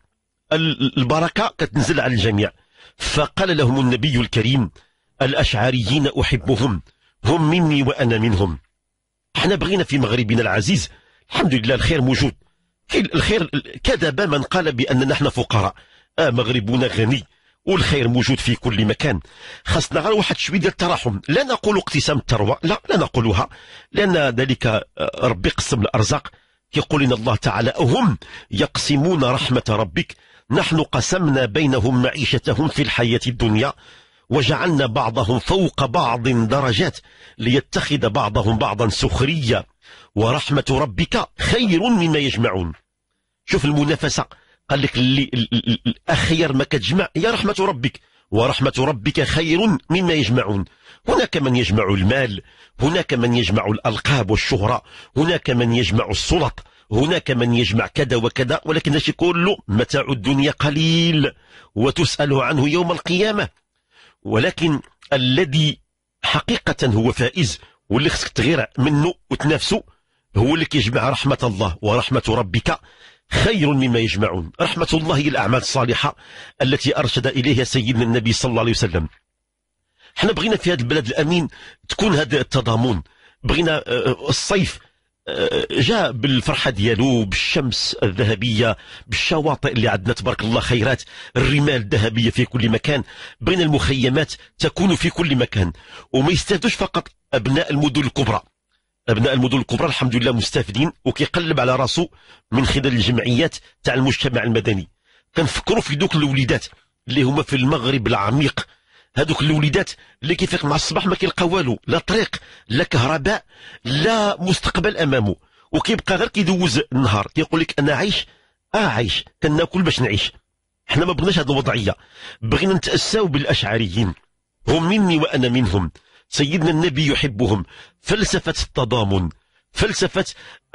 البركة كتنزل على الجميع فقال لهم النبي الكريم الأشعريين أحبهم هم مني وأنا منهم احنا بغينا في مغربنا العزيز الحمد لله الخير موجود الخير كذب من قال باننا نحن فقراء آه مغربنا غني والخير موجود في كل مكان خاصنا غير واحد شويه ديال التراحم لا نقول اقتسام الثروه لا لا نقولها لان ذلك آه، ربي قسم الارزاق يقول ان الله تعالى هم يقسمون رحمه ربك نحن قسمنا بينهم معيشتهم في الحياه الدنيا وجعلنا بعضهم فوق بعض درجات ليتخذ بعضهم بعضا سخرية ورحمة ربك خير مما يجمعون شوف المنافسة قال لك اللي الأخير ما كتجمع هي رحمة ربك ورحمة ربك خير مما يجمعون هناك من يجمع المال هناك من يجمع الألقاب والشهرة هناك من يجمع السلط هناك من يجمع كذا وكذا ولكن هذا كله متاع الدنيا قليل وتسأل عنه يوم القيامة ولكن الذي حقيقة هو فائز واللي خصك تغير منه وتنافسه هو اللي كيجمع رحمة الله ورحمة ربك خير مما يجمعون رحمة الله هي الأعمال الصالحة التي أرشد إليها سيدنا النبي صلى الله عليه وسلم حنا بغينا في هذا البلد الأمين تكون هذا التضامن بغينا آه، آه، الصيف جاء بالفرحة ديالو بالشمس الذهبية بالشواطئ اللي عندنا تبارك الله خيرات الرمال الذهبية في كل مكان بين المخيمات تكون في كل مكان وما يستافدوش فقط أبناء المدن الكبرى ابناء المدن الكبرى الحمد لله مستافدين وكيقلب على راسو من خلال الجمعيات تاع المجتمع المدني كنفكروا في دوك الوليدات اللي هما في المغرب العميق هذوك الوليدات اللي كيفيق مع الصباح ما كيلقى والو لا طريق لا كهرباء لا مستقبل امامه وكيبقى غير كيدوز النهار كيقول لك انا عايش اه عايش كناكل باش نعيش حنا ما بغيناش هذه الوضعيه بغينا نتاساو بالاشعريين هم مني وانا منهم سيدنا النبي يحبهم فلسفه التضامن فلسفه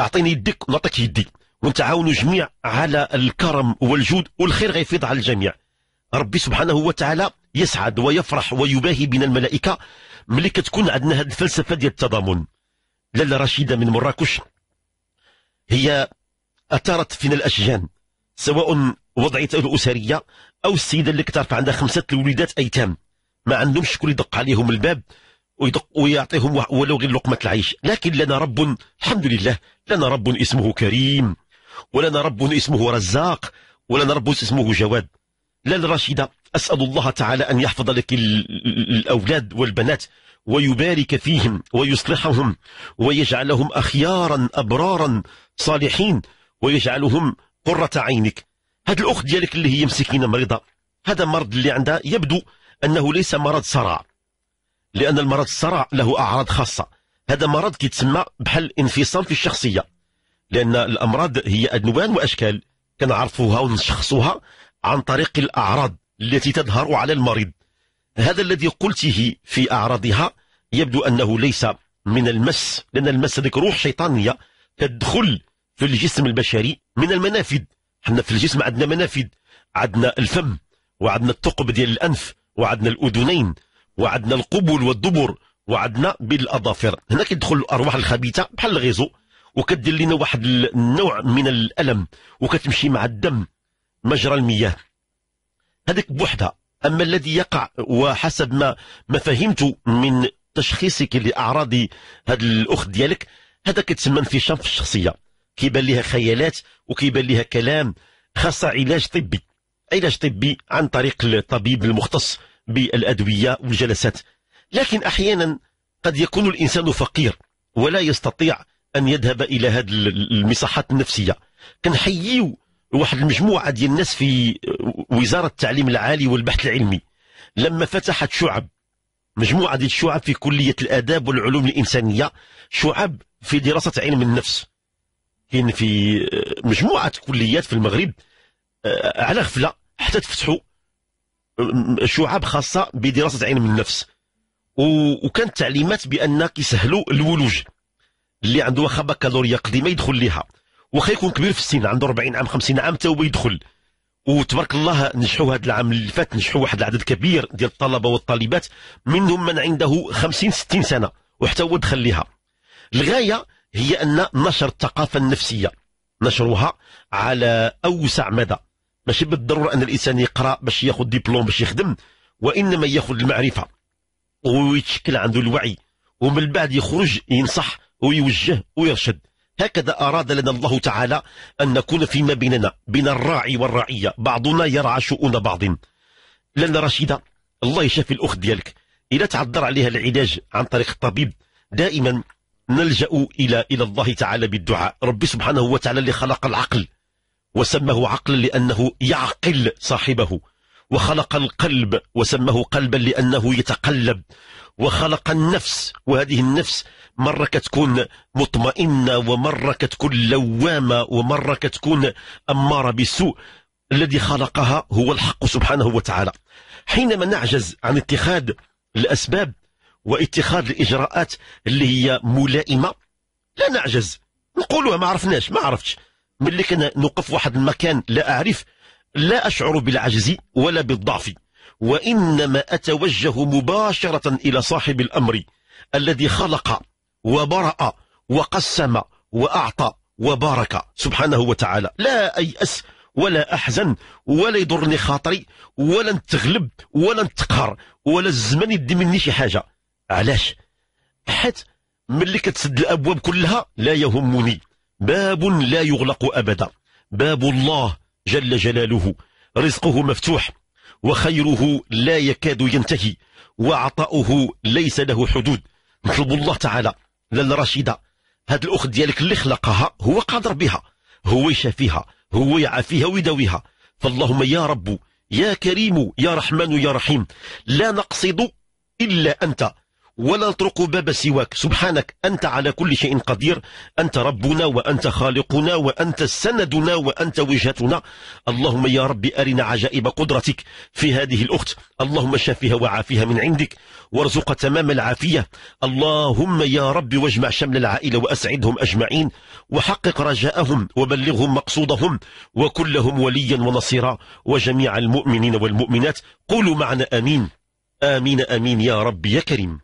اعطيني يدك ونعطيك يدي ونتعاونوا جميع على الكرم والجود والخير غيفيض على الجميع ربي سبحانه وتعالى يسعد ويفرح ويباهي بنا الملائكه ملي كتكون عندنا هذه الفلسفه ديال التضامن لاله رشيده من مراكش هي اثارت فينا الاشجان سواء وضعيتها الاسريه او السيده اللي كتعرف عندها خمسه الوليدات ايتام ما عندهمش شكون يدق عليهم الباب ويدق ويعطيهم ولو غير لقمه العيش لكن لنا رب الحمد لله لنا رب اسمه كريم ولنا رب اسمه رزاق ولنا رب اسمه جواد لالا رشيده أسأل الله تعالى أن يحفظ لك الأولاد والبنات ويبارك فيهم ويصلحهم ويجعلهم أخيارا أبرارا صالحين ويجعلهم قرة عينك هذه الأخت ديالك اللي هي مسكينة مريضة هذا مرض اللي عندها يبدو أنه ليس مرض صرع لأن المرض الصرع له أعراض خاصة هذا مرض كيتسمى بحال انفصام في الشخصية لأن الأمراض هي أدوان وأشكال كنعرفوها ونشخصوها عن طريق الأعراض التي تظهر على المريض هذا الذي قلته في أعراضها يبدو أنه ليس من المس لأن المس هذيك روح شيطانية تدخل في الجسم البشري من المنافذ حنا في الجسم عندنا منافذ عندنا الفم وعندنا الثقب ديال الأنف وعندنا الأذنين وعندنا القبل والدبر وعندنا بالاظافر هنا كيدخل الارواح الخبيثه بحال الغيزو وكدير لنا واحد النوع من الالم وكتمشي مع الدم مجرى المياه هذيك بوحدها أما الذي يقع وحسب ما ما فهمت من تشخيصك لأعراض هذه الأخت ديالك هذا كتسمى انفشام في الشخصية كيبان لها خيالات وكيبان لها كلام خاصة علاج طبي علاج طبي عن طريق الطبيب المختص بالأدوية والجلسات لكن أحيانا قد يكون الإنسان فقير ولا يستطيع أن يذهب إلى هذه المساحات النفسية كنحييو واحد المجموعة ديال الناس في وزارة التعليم العالي والبحث العلمي لما فتحت شعب مجموعة ديال الشعب في كلية الآداب والعلوم الإنسانية شعب في دراسة علم النفس كاين في آه، مجموعة كليات في المغرب آه، على غفلة حتى تفتحوا آه، شعب خاصة بدراسة علم النفس وكانت تعليمات بأن كيسهلوا الولوج اللي عنده واخا بكالوريا قديمة يدخل ليها واخا يكون كبير في السن عنده 40 عام 50 عام حتى هو يدخل وتبارك الله نجحوا هذا العام اللي فات نجحوا واحد العدد كبير ديال الطلبه والطالبات منهم من عنده 50 60 سنه وحتى هو دخل لها الغايه هي ان نشر الثقافه النفسيه نشرها على اوسع مدى ماشي بالضروره ان الانسان يقرا باش ياخذ ديبلوم باش يخدم وانما ياخذ المعرفه ويتشكل عنده الوعي ومن بعد يخرج ينصح ويوجه ويرشد هكذا أراد لنا الله تعالى أن نكون فيما بيننا بين الراعي والرعية بعضنا يرعى شؤون بعض لأن رشيدة الله يشفي الأخت ديالك إلى تعذر عليها العلاج عن طريق الطبيب دائما نلجأ إلى إلى الله تعالى بالدعاء ربي سبحانه وتعالى اللي خلق العقل وسمه عقلا لأنه يعقل صاحبه وخلق القلب وسمه قلبا لأنه يتقلب وخلق النفس وهذه النفس مرة كتكون مطمئنة ومرة كتكون لوامة ومرة كتكون أمارة بالسوء الذي خلقها هو الحق سبحانه وتعالى حينما نعجز عن اتخاذ الأسباب واتخاذ الإجراءات اللي هي ملائمة لا نعجز نقولها ما عرفناش ما عرفتش ملي كنا نوقف واحد المكان لا أعرف لا أشعر بالعجز ولا بالضعف وإنما أتوجه مباشرة إلى صاحب الأمر الذي خلق وبرأ وقسم وأعطى وبارك سبحانه وتعالى لا أيأس ولا أحزن ولا يضرني خاطري ولا نتغلب ولا نتقهر ولا الزمن يدي مني شي حاجة علاش حيت ملي كتسد الأبواب كلها لا يهمني باب لا يغلق أبدا باب الله جل جلاله رزقه مفتوح وخيره لا يكاد ينتهي وعطاؤه ليس له حدود نطلب الله تعالى لاله رشيده هاد الاخت ديالك اللي خلقها هو قادر بها هو يشافيها هو يعافيها ويداويها فاللهم يا رب يا كريم يا رحمن يا رحيم لا نقصد الا انت ولا اطرق باب سواك سبحانك أنت على كل شيء قدير أنت ربنا وأنت خالقنا وأنت سندنا وأنت وجهتنا اللهم يا رب أرنا عجائب قدرتك في هذه الأخت اللهم شافها وعافيها من عندك وارزق تمام العافية اللهم يا رب واجمع شمل العائلة وأسعدهم أجمعين وحقق رجاءهم وبلغهم مقصودهم وكن لهم وليا ونصيرا وجميع المؤمنين والمؤمنات قولوا معنا آمين آمين آمين يا رب يا كريم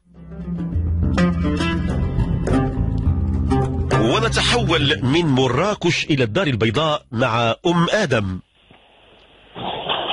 ونتحول من مراكش إلى الدار البيضاء مع أم آدم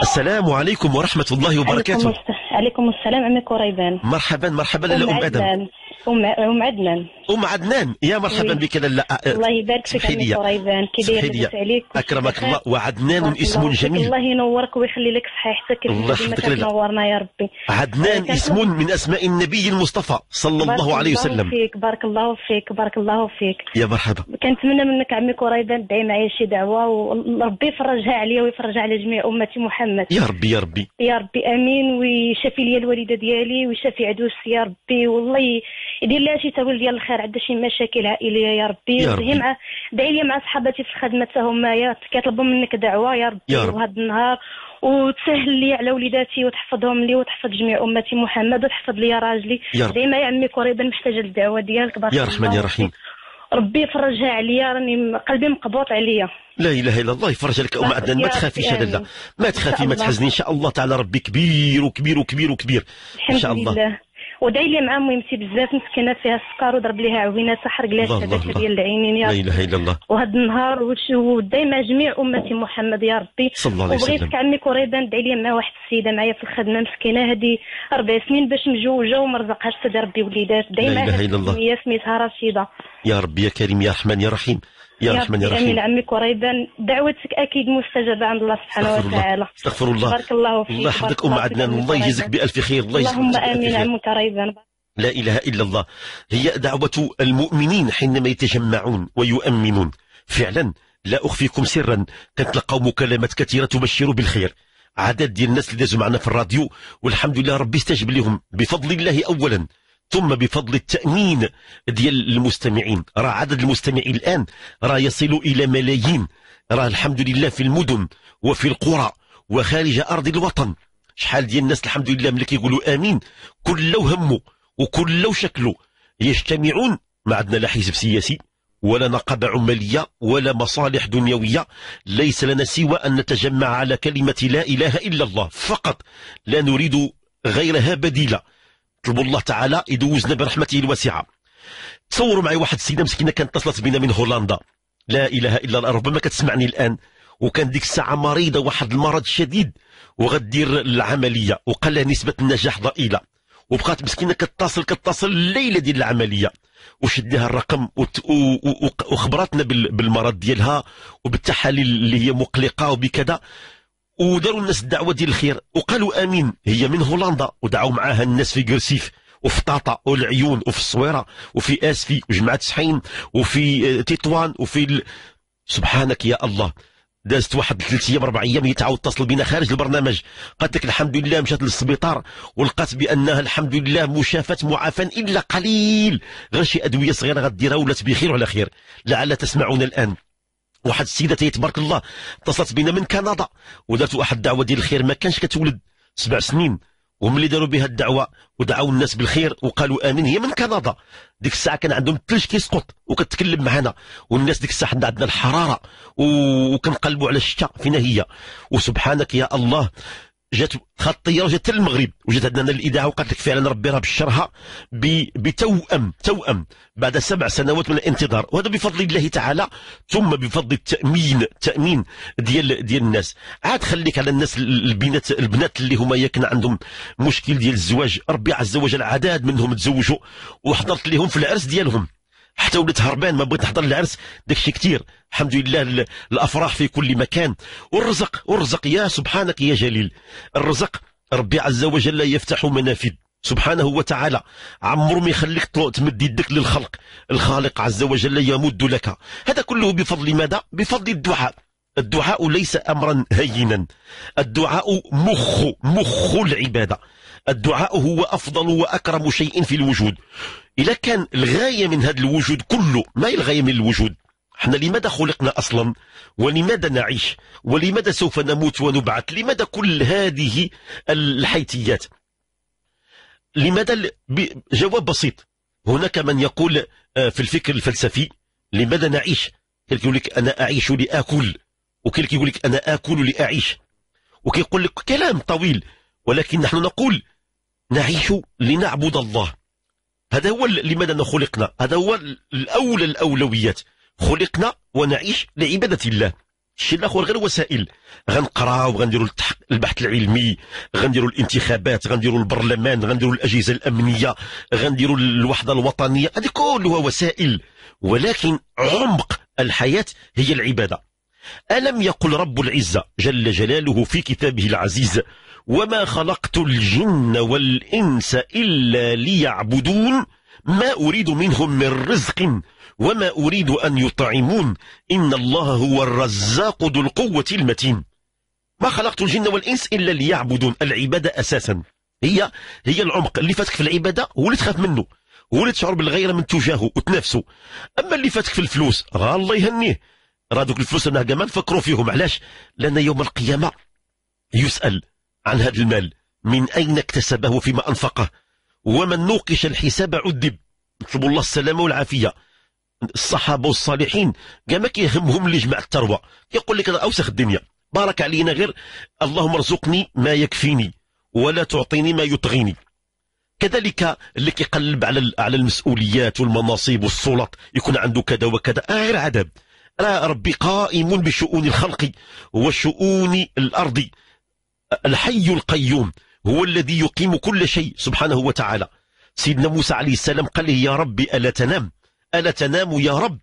السلام عليكم ورحمة الله وبركاته عليكم السلام أمك وريبان مرحبا مرحبا لأم آدم ام ام عدنان ام عدنان يا مرحبا إيه. بك لالا الله يبارك فيك عمي قريبان كي داير عليك اكرمك الله وعدنان اسم جميل الله ينورك ويخلي لك صحيحتك الله يحفظك تنورنا يا ربي عدنان اسم من اسماء النبي المصطفى صلى الله عليه وسلم فيك بارك الله فيك بارك الله فيك يا مرحبا كنتمنى منك عمي قريبان دعي معايا شي دعوه وربي يفرجها عليا ويفرجها على جميع امه محمد يا ربي يا ربي يا ربي امين ويشافي لي الوالده ديالي ويشافي عدوس يا ربي والله يدير لها شي تاويل ديال الخير عندها شي مشاكل عائليه يا ربي يا مع دعي لي مع صحاباتي في الخدمه تا هما كيطلبوا منك دعوه يا ربي وهذا النهار وتسهل لي على وليداتي وتحفظهم لي وتحفظ جميع امتي محمد وتحفظ لي راجلي ديما يا عمي قريبا محتاجه للدعوه ديالك بارك يا رحمن يا رحيم ربي يفرجها عليا راني قلبي مقبوط عليا لا اله الا الله يفرج لك ام عدنان ما تخافيش هذا لا ما تخافي ما تحزني ان شاء الله تعالى ربي كبير وكبير وكبير وكبير ان شاء الله وداي لي مع ميمتي بزاف مسكينه فيها السكر وضرب ليها عويناتها حرق لها الشبكه ديال العينين يا ربي لا اله الا الله وهذا النهار ودائما جميع امتي محمد يا ربي صلى الله عليه وسلم وبغيتك عمي كريضه ندعي لي مع واحد السيده معايا في الخدمه مسكينه هذه اربع سنين باش مجوجه وما رزقهاش ربي وليدات دايما هي سميتها رشيده يا ربي يا كريم يا رحمن يا رحيم يا رحمن يا الرحيم لعمك وريبا دعوتك اكيد مستجابه عند الله سبحانه وتعالى استغفر الله بارك الله فيك الله يحفظك ام عدنان الله يجزيك بالف خير الله يجزيك اللهم امين عمك ريبا لا اله الا الله هي دعوه المؤمنين حينما يتجمعون ويؤمنون فعلا لا اخفيكم سرا كنتلقاو مكالمات كثيره تبشر بالخير عدد ديال الناس اللي دازوا معنا في الراديو والحمد لله ربي استجب لهم بفضل الله اولا ثم بفضل التأمين ديال المستمعين راه عدد المستمعين الآن راه يصل إلى ملايين راه الحمد لله في المدن وفي القرى وخارج أرض الوطن شحال ديال الناس الحمد لله ملي كيقولوا آمين كلو همه وكلو شكله يجتمعون ما عندنا لا حزب سياسي ولا نقابة عمالية ولا مصالح دنيوية ليس لنا سوى أن نتجمع على كلمة لا إله إلا الله فقط لا نريد غيرها بديلة نطلبوا الله تعالى يدوزنا برحمته الواسعه تصوروا معي واحد السيده مسكينه كانت اتصلت بنا من هولندا لا اله الا الله ربما كتسمعني الان وكان ديك الساعه مريضه واحد المرض شديد وغدير العمليه وقال لها نسبه النجاح ضئيله وبقات مسكينه كتصل كتصل الليله ديال العمليه وشدناها الرقم وخبراتنا بالمرض ديالها وبالتحاليل اللي هي مقلقه وبكذا وداروا الناس الدعوه ديال الخير وقالوا امين هي من هولندا ودعوا معاها الناس في كرسيف وفي طاطا والعيون وفي الصويره وفي اسفي وجمعه صحين وفي آه، تطوان وفي ال... سبحانك يا الله دازت واحد ثلاث ايام اربع ايام هي تعاود تصل بنا خارج البرنامج قالت لك الحمد لله مشات للسبيطار ولقات بانها الحمد لله مشافات معافى الا قليل غير شي ادويه صغيره غديرها ولات بخير وعلى خير لعل تسمعون الان واحد السيده تبارك الله اتصلت بنا من كندا ودارت واحد الدعوه ديال الخير ما كانش كتولد سبع سنين وملي اللي داروا بها الدعوه ودعاو الناس بالخير وقالوا امين هي من كندا ديك الساعه كان عندهم الثلج كيسقط وكتكلم معنا والناس ديك الساعه عندنا الحراره وكنقلبوا على الشتاء فينا هي وسبحانك يا الله جات خط الطياره جات للمغرب وجات عندنا الاذاعه وقالت لك فعلا ربي راه بشرها بتوأم توأم بعد سبع سنوات من الانتظار وهذا بفضل الله تعالى ثم بفضل التامين التامين ديال ديال الناس عاد خليك على الناس البنات البنات اللي هما كان عندهم مشكل ديال الزواج ربي عز وجل عدد منهم تزوجوا وحضرت لهم في العرس ديالهم حتى ولات هربان ما بغيت نحضر العرس داكشي كثير الحمد لله الافراح في كل مكان والرزق والرزق يا سبحانك يا جليل الرزق ربي عز وجل يفتح منافذ سبحانه وتعالى عمرو ما يخليك تمد يدك للخلق الخالق عز وجل يمد لك هذا كله بفضل ماذا بفضل الدعاء الدعاء ليس امرا هينا الدعاء مخ مخ العباده الدعاء هو أفضل وأكرم شيء في الوجود إذا كان الغاية من هذا الوجود كله ما هي الغاية من الوجود احنا لماذا خلقنا اصلا ولماذا نعيش ولماذا سوف نموت ونبعث لماذا كل هذه الحيثيات لماذا جواب بسيط هناك من يقول آه، في الفكر الفلسفي لماذا نعيش كلك يقول لك انا اعيش لاكل وكلك يقول لك انا اكل لاعيش وكيقول لك كلام طويل ولكن نحن نقول نعيش لنعبد الله هذا هو لماذا خلقنا هذا هو الأولى الأولويات خلقنا ونعيش لعبادة الله الشيء الاخر غير وسائل غنقراو وغنديروا البحث العلمي غنديروا الانتخابات غنديروا البرلمان غنديروا الاجهزه الامنيه غنديروا الوحده الوطنيه هذه كلها وسائل ولكن عمق الحياه هي العباده ألم يقل رب العزة جل جلاله في كتابه العزيز وما خلقت الجن والإنس إلا ليعبدون ما أريد منهم من رزق وما أريد أن يطعمون إن الله هو الرزاق ذو القوة المتين ما خلقت الجن والإنس إلا ليعبدون العبادة أساسا هي هي العمق اللي فاتك في العبادة هو اللي تخاف منه هو اللي تشعر بالغيرة من تجاهه وتنافسه أما اللي فاتك في الفلوس الله يهنيه راه دوك الفلوس انها كمان فكروا فيهم علاش لان يوم القيامه يسال عن هذا المال من اين اكتسبه وفيما انفقه ومن نوقش الحساب عذب نطلب الله السلامه والعافيه الصحابه والصالحين كاع ما كيهمهم اللي جمع الثروه كيقول لك هذا اوسخ الدنيا بارك علينا غير اللهم ارزقني ما يكفيني ولا تعطيني ما يطغيني كذلك اللي كيقلب على على المسؤوليات والمناصب والسلط يكون عنده كذا وكذا آه، غير عذاب أنا ربي قائم بشؤون الخلق وشؤون الأرض الحي القيوم هو الذي يقيم كل شيء سبحانه وتعالى سيدنا موسى عليه السلام قال له يا ربي ألا تنام ألا تنام يا رب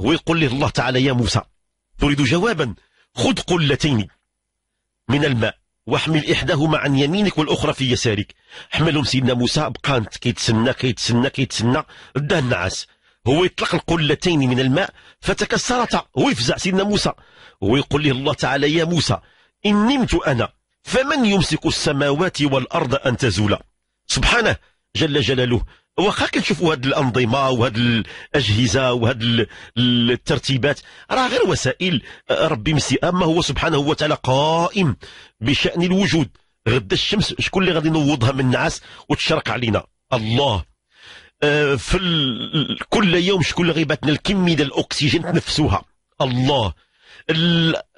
هو يقول له الله تعالى يا موسى تريد جوابا خذ قلتين من الماء واحمل إحداهما عن يمينك والأخرى في يسارك حملهم سيدنا موسى بقى كيتسنى كيتسنى كيتسنى داه النعاس هو يطلق القلتين من الماء فتكسرتا هو يفزع سيدنا موسى هو يقول له الله تعالى يا موسى إن نمت أنا فمن يمسك السماوات والأرض أن تزولا سبحانه جل جلاله واخا كنشوفوا هاد الانظمه وهذه الاجهزه وهاد الترتيبات راه غير وسائل آه، ربي مسي اما هو سبحانه وتعالى قائم بشان الوجود غدا الشمس شكون اللي غادي ينوضها من النعاس وتشرق علينا الله آه، في كل يوم شكون اللي غيباتنا الكميه ديال الاكسجين تنفسوها الله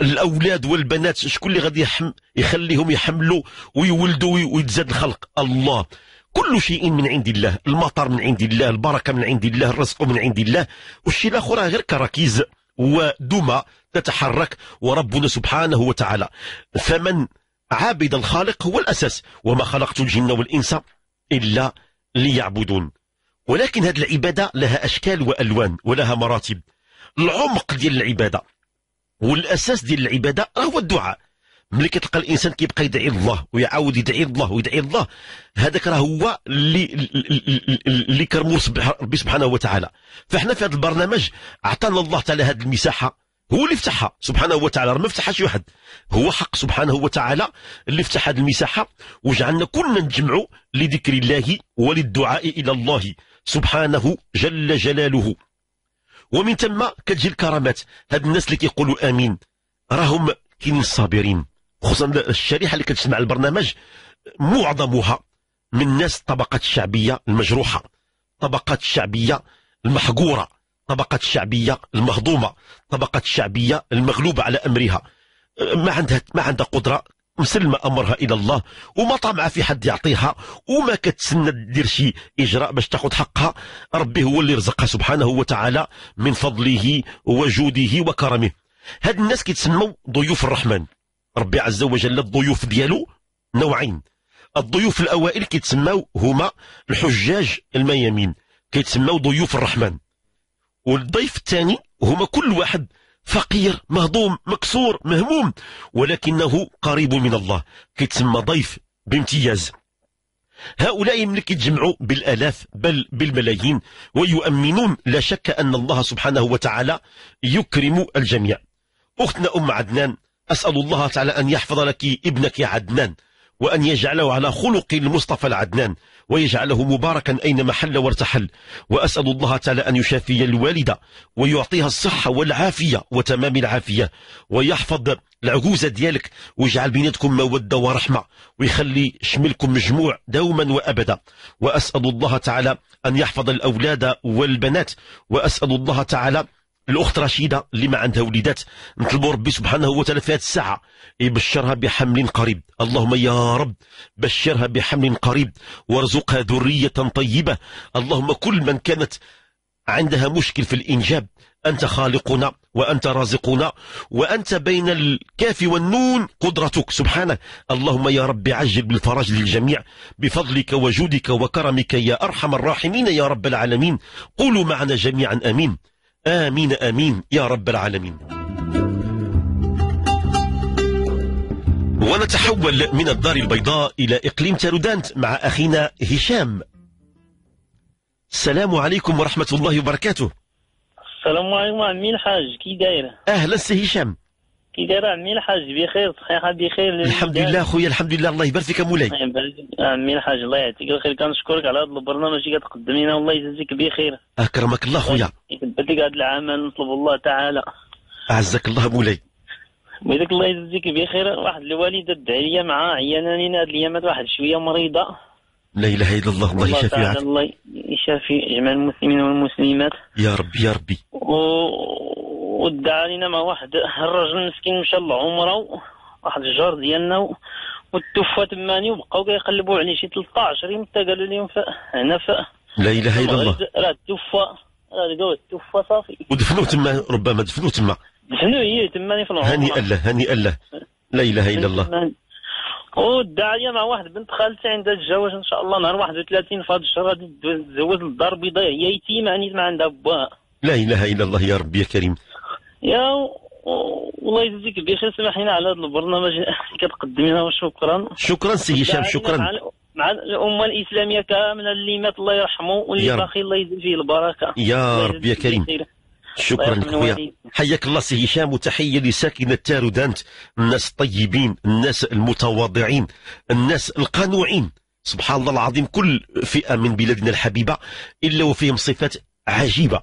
الاولاد والبنات شكون اللي غادي يحم... يخليهم يحملوا ويولدوا ويتزاد الخلق الله كل شيء من عند الله المطر من عند الله البركه من عند الله الرزق من عند الله والشيء الاخر غير كراكيز ودمى تتحرك وربنا سبحانه وتعالى فمن عابد الخالق هو الاساس وما خلقت الجن والانس الا ليعبدون ولكن هذه العبادة لها أشكال وألوان ولها مراتب العمق ديال العبادة والأساس ديال العبادة هو الدعاء ملي كتلقى الانسان كيبقى يدعي الله ويعاود يدعي الله ويدعي الله هذاك راه هو اللي اللي كرموس ربي سبحانه وتعالى فاحنا في هذا البرنامج عطانا الله تعالى هذه المساحه هو اللي فتحها سبحانه وتعالى ما فتحها شي واحد هو حق سبحانه وتعالى اللي فتح هذه المساحه وجعلنا كلنا نجمعوا لذكر الله وللدعاء الى الله سبحانه جل جلاله ومن ثم كتجي الكرامات هاد الناس اللي كيقولوا امين راهم كاينين الصابرين خصوصا الشريحه اللي كتسمع البرنامج معظمها من الناس الطبقات الشعبيه المجروحه طبقات الشعبيه المحقوره طبقات الشعبيه المهضومه طبقات الشعبيه المغلوبه على امرها ما عندها ما عندها قدره مسلمة أمرها إلى الله وما طامعة في حد يعطيها وما كتسنى دير شي إجراء باش تاخذ حقها ربي هو اللي رزقها سبحانه وتعالى من فضله وجوده وكرمه هاد الناس كيتسموا ضيوف الرحمن ربي عز وجل الضيوف ديالو نوعين الضيوف الأوائل كيتسموا هما الحجاج الميامين كيتسموا ضيوف الرحمن والضيف الثاني هما كل واحد فقير مهضوم مكسور مهموم ولكنه قريب من الله كيتسمى ضيف بامتياز هؤلاء من كيتجمعوا بالالاف بل بالملايين ويؤمنون لا شك ان الله سبحانه وتعالى يكرم الجميع اختنا ام عدنان اسال الله تعالى ان يحفظ لك ابنك عدنان وأن يجعله على خلق المصطفى العدنان ويجعله مباركا أينما حل وارتحل وأسأل الله تعالى أن يشافي الوالدة ويعطيها الصحة والعافية وتمام العافية ويحفظ العجوزة ديالك ويجعل بينتكم مودة ورحمة ويخلي شملكم مجموع دوما وأبدا وأسأل الله تعالى أن يحفظ الأولاد والبنات وأسأل الله تعالى الاخت رشيده اللي ما عندها وليدات نطلبوا ربي سبحانه وتعالى في هذه الساعه يبشرها إيه، بحمل قريب اللهم يا رب بشرها بحمل قريب وارزقها ذريه طيبه اللهم كل من كانت عندها مشكل في الانجاب انت خالقنا وانت رازقنا وانت بين الكاف والنون قدرتك سبحانه اللهم يا رب عجل بالفرج للجميع بفضلك وجودك وكرمك يا ارحم الراحمين يا رب العالمين قولوا معنا جميعا امين آمين آمين يا رب العالمين ونتحول من الدار البيضاء إلى إقليم تارودانت مع أخينا هشام السلام عليكم ورحمة الله وبركاته السلام عليكم عمي الحاج كي داير أهلا سي هشام كي داير عمي الحاج بخير صحيحه بخير الحمد لله خويا الحمد لله الله يبارك فيك مولاي عمي الحاج آه، الله يعطيك الخير كنشكرك على هذا البرنامج اللي كتقدم لنا والله يجزيك بخير اكرمك الله خويا يثبت لك هذا العمل نطلب الله تعالى اعزك الله مولاي ويدك الله يجزيك بخير واحد الوالده دعي لي مع عياناني هاد الايامات واحد شويه مريضه لا اله الا الله الله يشافي الله يشافي جميع المسلمين والمسلمات يا ربي يا ربي و... ودعا لنا مع واحد الرجل مسكين مشى لعمره واحد الجار ديالنا وتوفى تماني وبقاو كيقلبوا عليه شي 13 يوم حتى قالوا لهم هنا ف لا اله الا الله راه توفى راه لقاو توفى صافي ودفنوه تما ربما دفنوه تما دفنوه هي تماني في العمر هنيئا له هنيئا له لا اله الا الله ودعا لي مع واحد بنت خالتي عندها الجواز ان شاء الله نهار 31 في هذا الشهر غادي تتزوج للدار البيضاء هي يتيمه يعني ما عندها باها لا اله الا الله يا ربي يا كريم يا والله يجزيك بخير سمح لنا على هذا البرنامج كتقدم لنا وشكرا شكرا سي هشام شكرا مع, الامه الاسلاميه كامله اللي مات الله يرحمه واللي باقي الله يزيد فيه البركه يا رب يا كريم شكرا شكرا خويا حياك الله سي هشام وتحيه لساكنه تارودانت الناس الطيبين الناس المتواضعين الناس القانوعين سبحان الله العظيم كل فئه من بلادنا الحبيبه الا وفيهم صفات عجيبه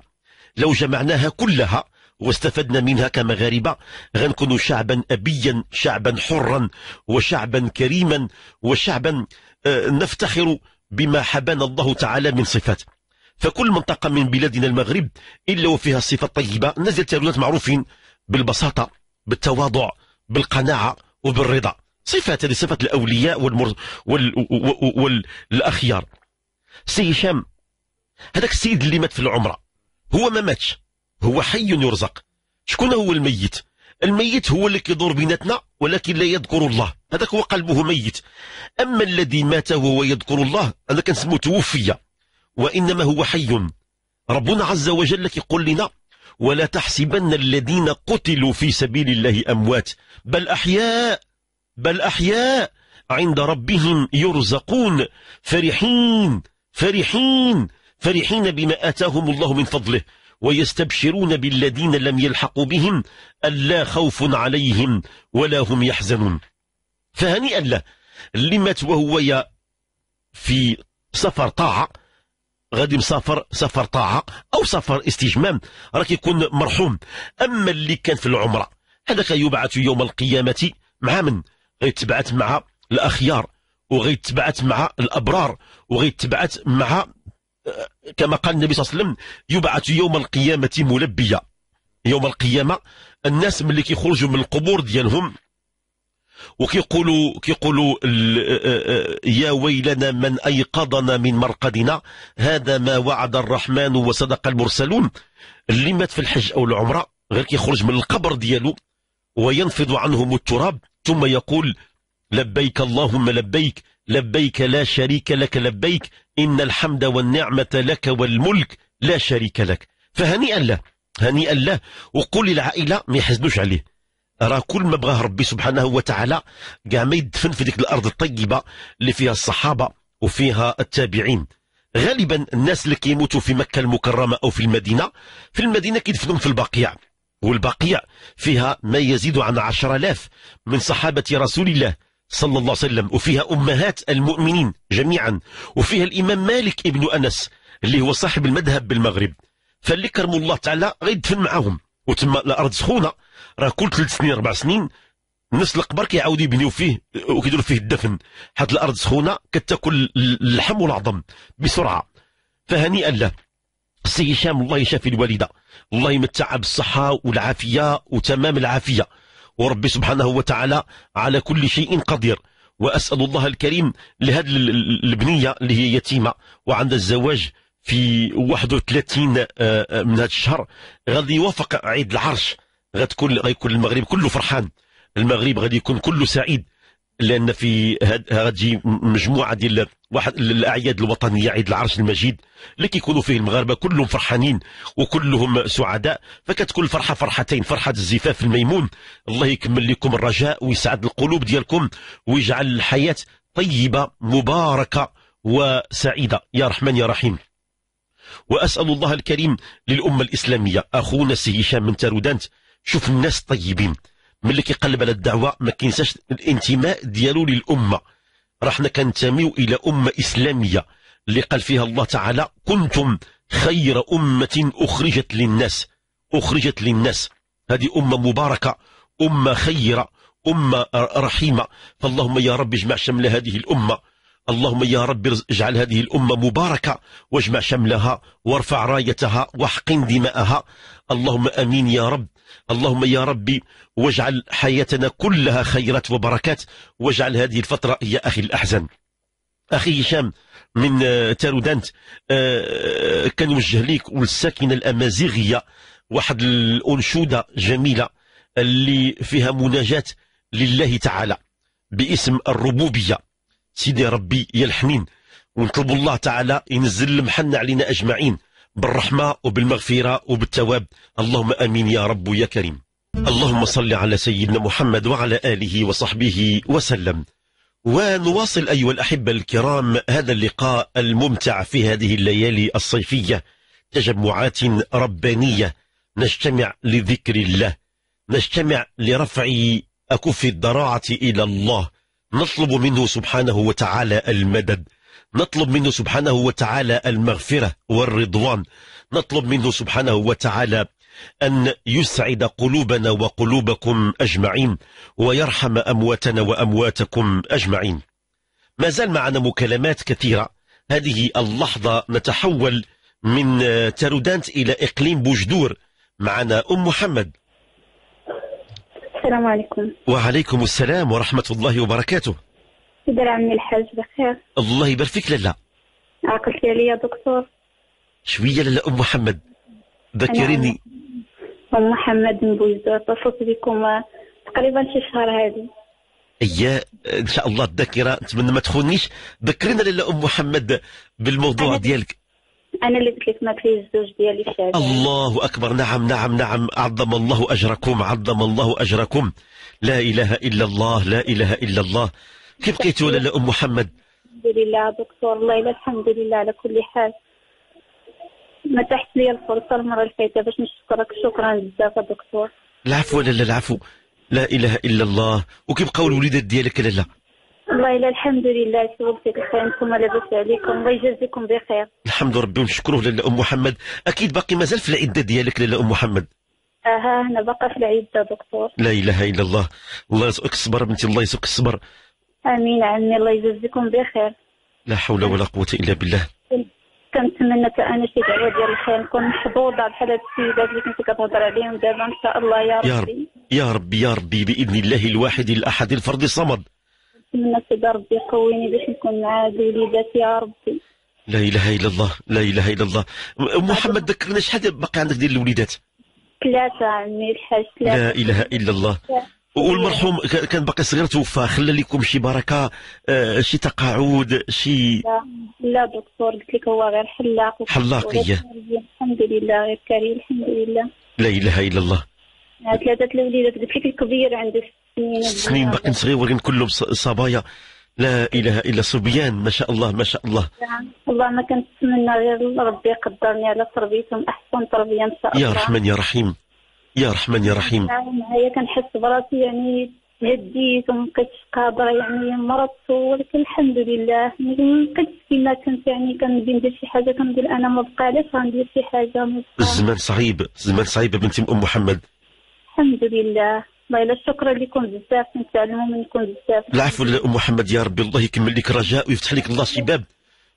لو جمعناها كلها واستفدنا منها كمغاربة غنكون شعبا أبيا شعبا حرا وشعبا كريما وشعبا آه، نفتخر بما حبانا الله تعالى من صفات فكل منطقة من بلادنا المغرب إلا وفيها الصفة الطيبة نزلت ديال معروفين بالبساطة بالتواضع بالقناعة وبالرضا صفات هذه صفات الأولياء والمر... وال... وال... والأخيار سي هشام هذاك السيد اللي مات في العمرة هو ما ماتش هو حي يرزق شكون هو الميت الميت هو اللي كيدور بيناتنا ولكن لا يذكر الله هذاك هو قلبه ميت أما الذي مات وهو يذكر الله أنا كنسمو توفي وإنما هو حي ربنا عز وجل كيقول لنا ولا تحسبن الذين قتلوا في سبيل الله أموات بل أحياء بل أحياء عند ربهم يرزقون فرحين فرحين فرحين بما آتاهم الله من فضله ويستبشرون بالذين لم يلحقوا بهم ألا خوف عليهم ولا هم يحزنون فهنيئا له اللي مات وهو يا في سفر طاعة غادي مسافر سفر طاعة أو سفر استجمام راك يكون مرحوم أما اللي كان في العمرة هذاك يبعث يوم القيامة مع من غيتبعث مع الأخيار وغيتبعث مع الأبرار وغيتبعث مع كما قال النبي صلى الله عليه وسلم يبعث يوم القيامة ملبية يوم القيامة الناس ملي كيخرجوا من القبور ديالهم وكيقولوا كيقولوا يا ويلنا من ايقظنا من مرقدنا هذا ما وعد الرحمن وصدق المرسلون اللي مات في الحج او العمره غير كيخرج من القبر ديالو وينفض عنهم التراب ثم يقول لبيك اللهم لبيك لبيك لا شريك لك لبيك إن الحمد والنعمة لك والملك لا شريك لك فهنيئا له هنيئا له وقول للعائلة ما يحزنوش عليه راه كل ما بغاه ربي سبحانه وتعالى كاع ما يدفن في ديك الارض الطيبه اللي فيها الصحابه وفيها التابعين غالبا الناس اللي كيموتوا في مكه المكرمه او في المدينه في المدينه كيدفنهم في البقيع والبقيع فيها ما يزيد عن عشر آلاف من صحابه رسول الله صلى الله عليه وسلم وفيها أمهات المؤمنين جميعا وفيها الإمام مالك ابن أنس اللي هو صاحب المذهب بالمغرب فاللي كرموا الله تعالى غيدفن معاهم وتما الأرض سخونة راه كل ثلاث سنين أربع سنين الناس القبر كيعاودوا يبنيو فيه وكيديروا فيه الدفن حيت الأرض سخونة كتاكل اللحم والعظم بسرعة فهنيئا له السي هشام الله يشافي الوالدة الله يمتعها بالصحة والعافية وتمام العافية وربي سبحانه وتعالى على كل شيء قدير وأسأل الله الكريم لهذه البنية اللي هي يتيمة وعند الزواج في 31 آه، آه، من هذا الشهر غادي يوافق عيد العرش غتكون غيكون المغرب كله فرحان المغرب غادي يكون كله سعيد لان في هاد غتجي مجموعه ديال واحد الاعياد الوطنيه عيد العرش المجيد اللي كيكونوا فيه المغاربه كلهم فرحانين وكلهم سعداء فكتكون الفرحه فرحتين فرحه الزفاف الميمون الله يكمل لكم الرجاء ويسعد القلوب ديالكم ويجعل الحياه طيبه مباركه وسعيده يا رحمن يا رحيم واسال الله الكريم للامه الاسلاميه اخونا سي هشام من تارودانت شوف الناس طيبين ملي كيقلب على الدعوه ما كينساش الانتماء ديالو للامه رحنا كنتميو إلى أمة إسلامية اللي قال فيها الله تعالى كنتم خير أمة أخرجت للناس أخرجت للناس هذه أمة مباركة أمة خيرة أمة رحيمة فاللهم يا رب اجمع شمل هذه الأمة اللهم يا رب اجعل هذه الأمة مباركة واجمع شملها وارفع رايتها واحقن دماءها اللهم أمين يا رب اللهم يا ربي واجعل حياتنا كلها خيرات وبركات واجعل هذه الفترة هي أخي الأحزن أخي هشام من آه، تارودانت آه، كان يوجه ليك والساكنة الأمازيغية واحد الأنشودة جميلة اللي فيها مناجاة لله تعالى باسم الربوبية سيدي ربي يا الحنين ونطلب الله تعالى ينزل المحنة علينا أجمعين بالرحمة وبالمغفرة وبالتواب اللهم أمين يا رب يا كريم اللهم صل على سيدنا محمد وعلى آله وصحبه وسلم ونواصل أيها الأحبة الكرام هذا اللقاء الممتع في هذه الليالي الصيفية تجمعات ربانية نجتمع لذكر الله نجتمع لرفع أكف الضراعة إلى الله نطلب منه سبحانه وتعالى المدد نطلب منه سبحانه وتعالى المغفرة والرضوان نطلب منه سبحانه وتعالى أن يسعد قلوبنا وقلوبكم أجمعين ويرحم أمواتنا وأمواتكم أجمعين ما زال معنا مكالمات كثيرة هذه اللحظة نتحول من تارودانت إلى إقليم بوجدور معنا أم محمد السلام عليكم وعليكم السلام ورحمة الله وبركاته يدير عمي الحاج بخير الله يبارك فيك لالا عقلتي عليا دكتور شوية لالا أم محمد ذكريني أم محمد من بوزدور اتصلت بكم آه، تقريبا شي شهر هذه ايا ان شاء الله الذاكره نتمنى ما تخونيش ذكرينا لاله ام محمد بالموضوع ديالك انا اللي قلت لك ما فيه الزوج ديالي شاد الله اكبر نعم نعم نعم عظم الله اجركم عظم الله اجركم لا اله الا الله لا اله الا الله كيف بقيتي ولا ام محمد الحمد لله دكتور الله يلا الحمد لله على كل حال ما تحت لي الفرصه المره الفايته باش نشكرك شكرا بزاف دكتور العفو لا لا العفو لا اله الا الله وكيبقاو الوليدات ديالك لا لا والله إلا الحمد لله سولتك بخير انتم لاباس عليكم الله يجازيكم بخير الحمد ربي ونشكروه لاله ام محمد اكيد باقي مازال في العده ديالك لاله ام محمد اها انا باقا في العده دكتور لا اله الا الله الله يسوقك الصبر بنتي الله يسوقك الصبر امين عمي الله يجازيكم بخير لا حول ولا قوه الا بالله كنتمنى حتى انا شي دعوه ديال الخير نكون محظوظه بحال هاد السيدات اللي كنت كتهضر عليهم دابا ان شاء الله يا ربي يا ربي يا ربي باذن الله الواحد الاحد الفرد الصمد نتمنى كذا ربي يقويني باش نكون مع وليداتي يا ربي لا اله الا الله لا اله الا الله محمد ذكرنا شحال باقي عندك ديال الوليدات ثلاثه عمي الحاج ثلاثه لا اله الا الله والمرحوم كان باقي صغير توفى خلى لكم شي بركه آه، شي تقاعد شي لا, لا دكتور قلت لك هو غير حلاق حلاقيه الحمد لله غير كريم الحمد لله لا اله الا الله آه، ثلاثه الوليدات قلت لك الكبير عنده سنين باقي صغير ولكن كلهم صبايا لا اله الا صبيان ما شاء الله ما شاء الله نعم. والله ما كنتمنى غير ربي يقدرني على تربيتهم احسن تربيه ان شاء الله يا رحمن يا رحيم يا رحمن يا رحيم معايا نعم، كنحس براسي يعني تهديت وما بقيتش قادره يعني مرضت ولكن الحمد لله ما بقيتش كما كنت يعني كنبغي ندير شي حاجه كنقول انا ما بقالش غندير شي حاجه الزمان صعيب الزمان صعيب بنتي ام محمد الحمد لله الله شكرا لكم بزاف نتعلموا منكم بزاف العفو ام محمد يا ربي الله يكمل لك رجاء ويفتح لك الله شي باب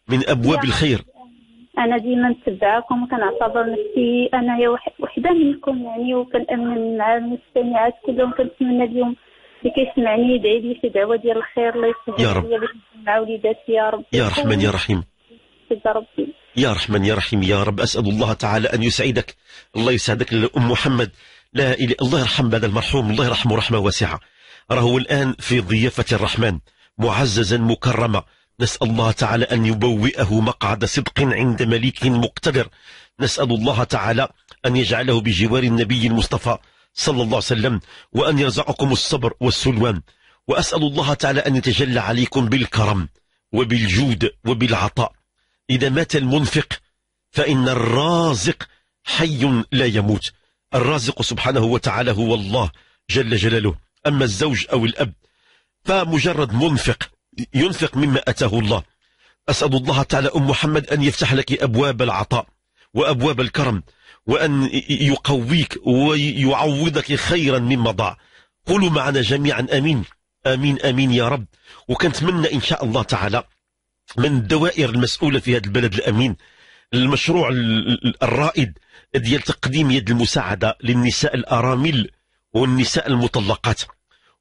من ابواب الخير انا ديما نتبعكم وكنعتبر نفسي انا وحده منكم يعني وكنامن مع المستمعات كلهم كنتمنى اليوم اللي كيسمعني يدعي لي شي دعوه ديال الخير الله يسهل يا رب مع وليداتي يا رب يا رحمن يا رحيم يا رحمن يا رحيم يا رب اسال الله تعالى ان يسعدك الله يسعدك لام محمد لا إله الله يرحم هذا المرحوم الله يرحمه رحمة واسعة راهو الآن في ضيافة الرحمن معززا مكرما نسأل الله تعالى أن يبوئه مقعد صدق عند مليك مقتدر نسأل الله تعالى أن يجعله بجوار النبي المصطفى صلى الله عليه وسلم وأن يرزقكم الصبر والسلوان وأسأل الله تعالى أن يتجلى عليكم بالكرم وبالجود وبالعطاء إذا مات المنفق فإن الرازق حي لا يموت الرازق سبحانه وتعالى هو الله جل جلاله أما الزوج أو الأب فمجرد منفق ينفق مما أتاه الله أسأل الله تعالى أم محمد أن يفتح لك أبواب العطاء وأبواب الكرم وأن يقويك ويعوضك خيرا مما ضاع قولوا معنا جميعا أمين آمين آمين يا رب وكنتمنى إن شاء الله تعالى من الدوائر المسؤولة في هذا البلد الأمين المشروع الرائد ديال تقديم يد المساعدة للنساء الأرامل والنساء المطلقات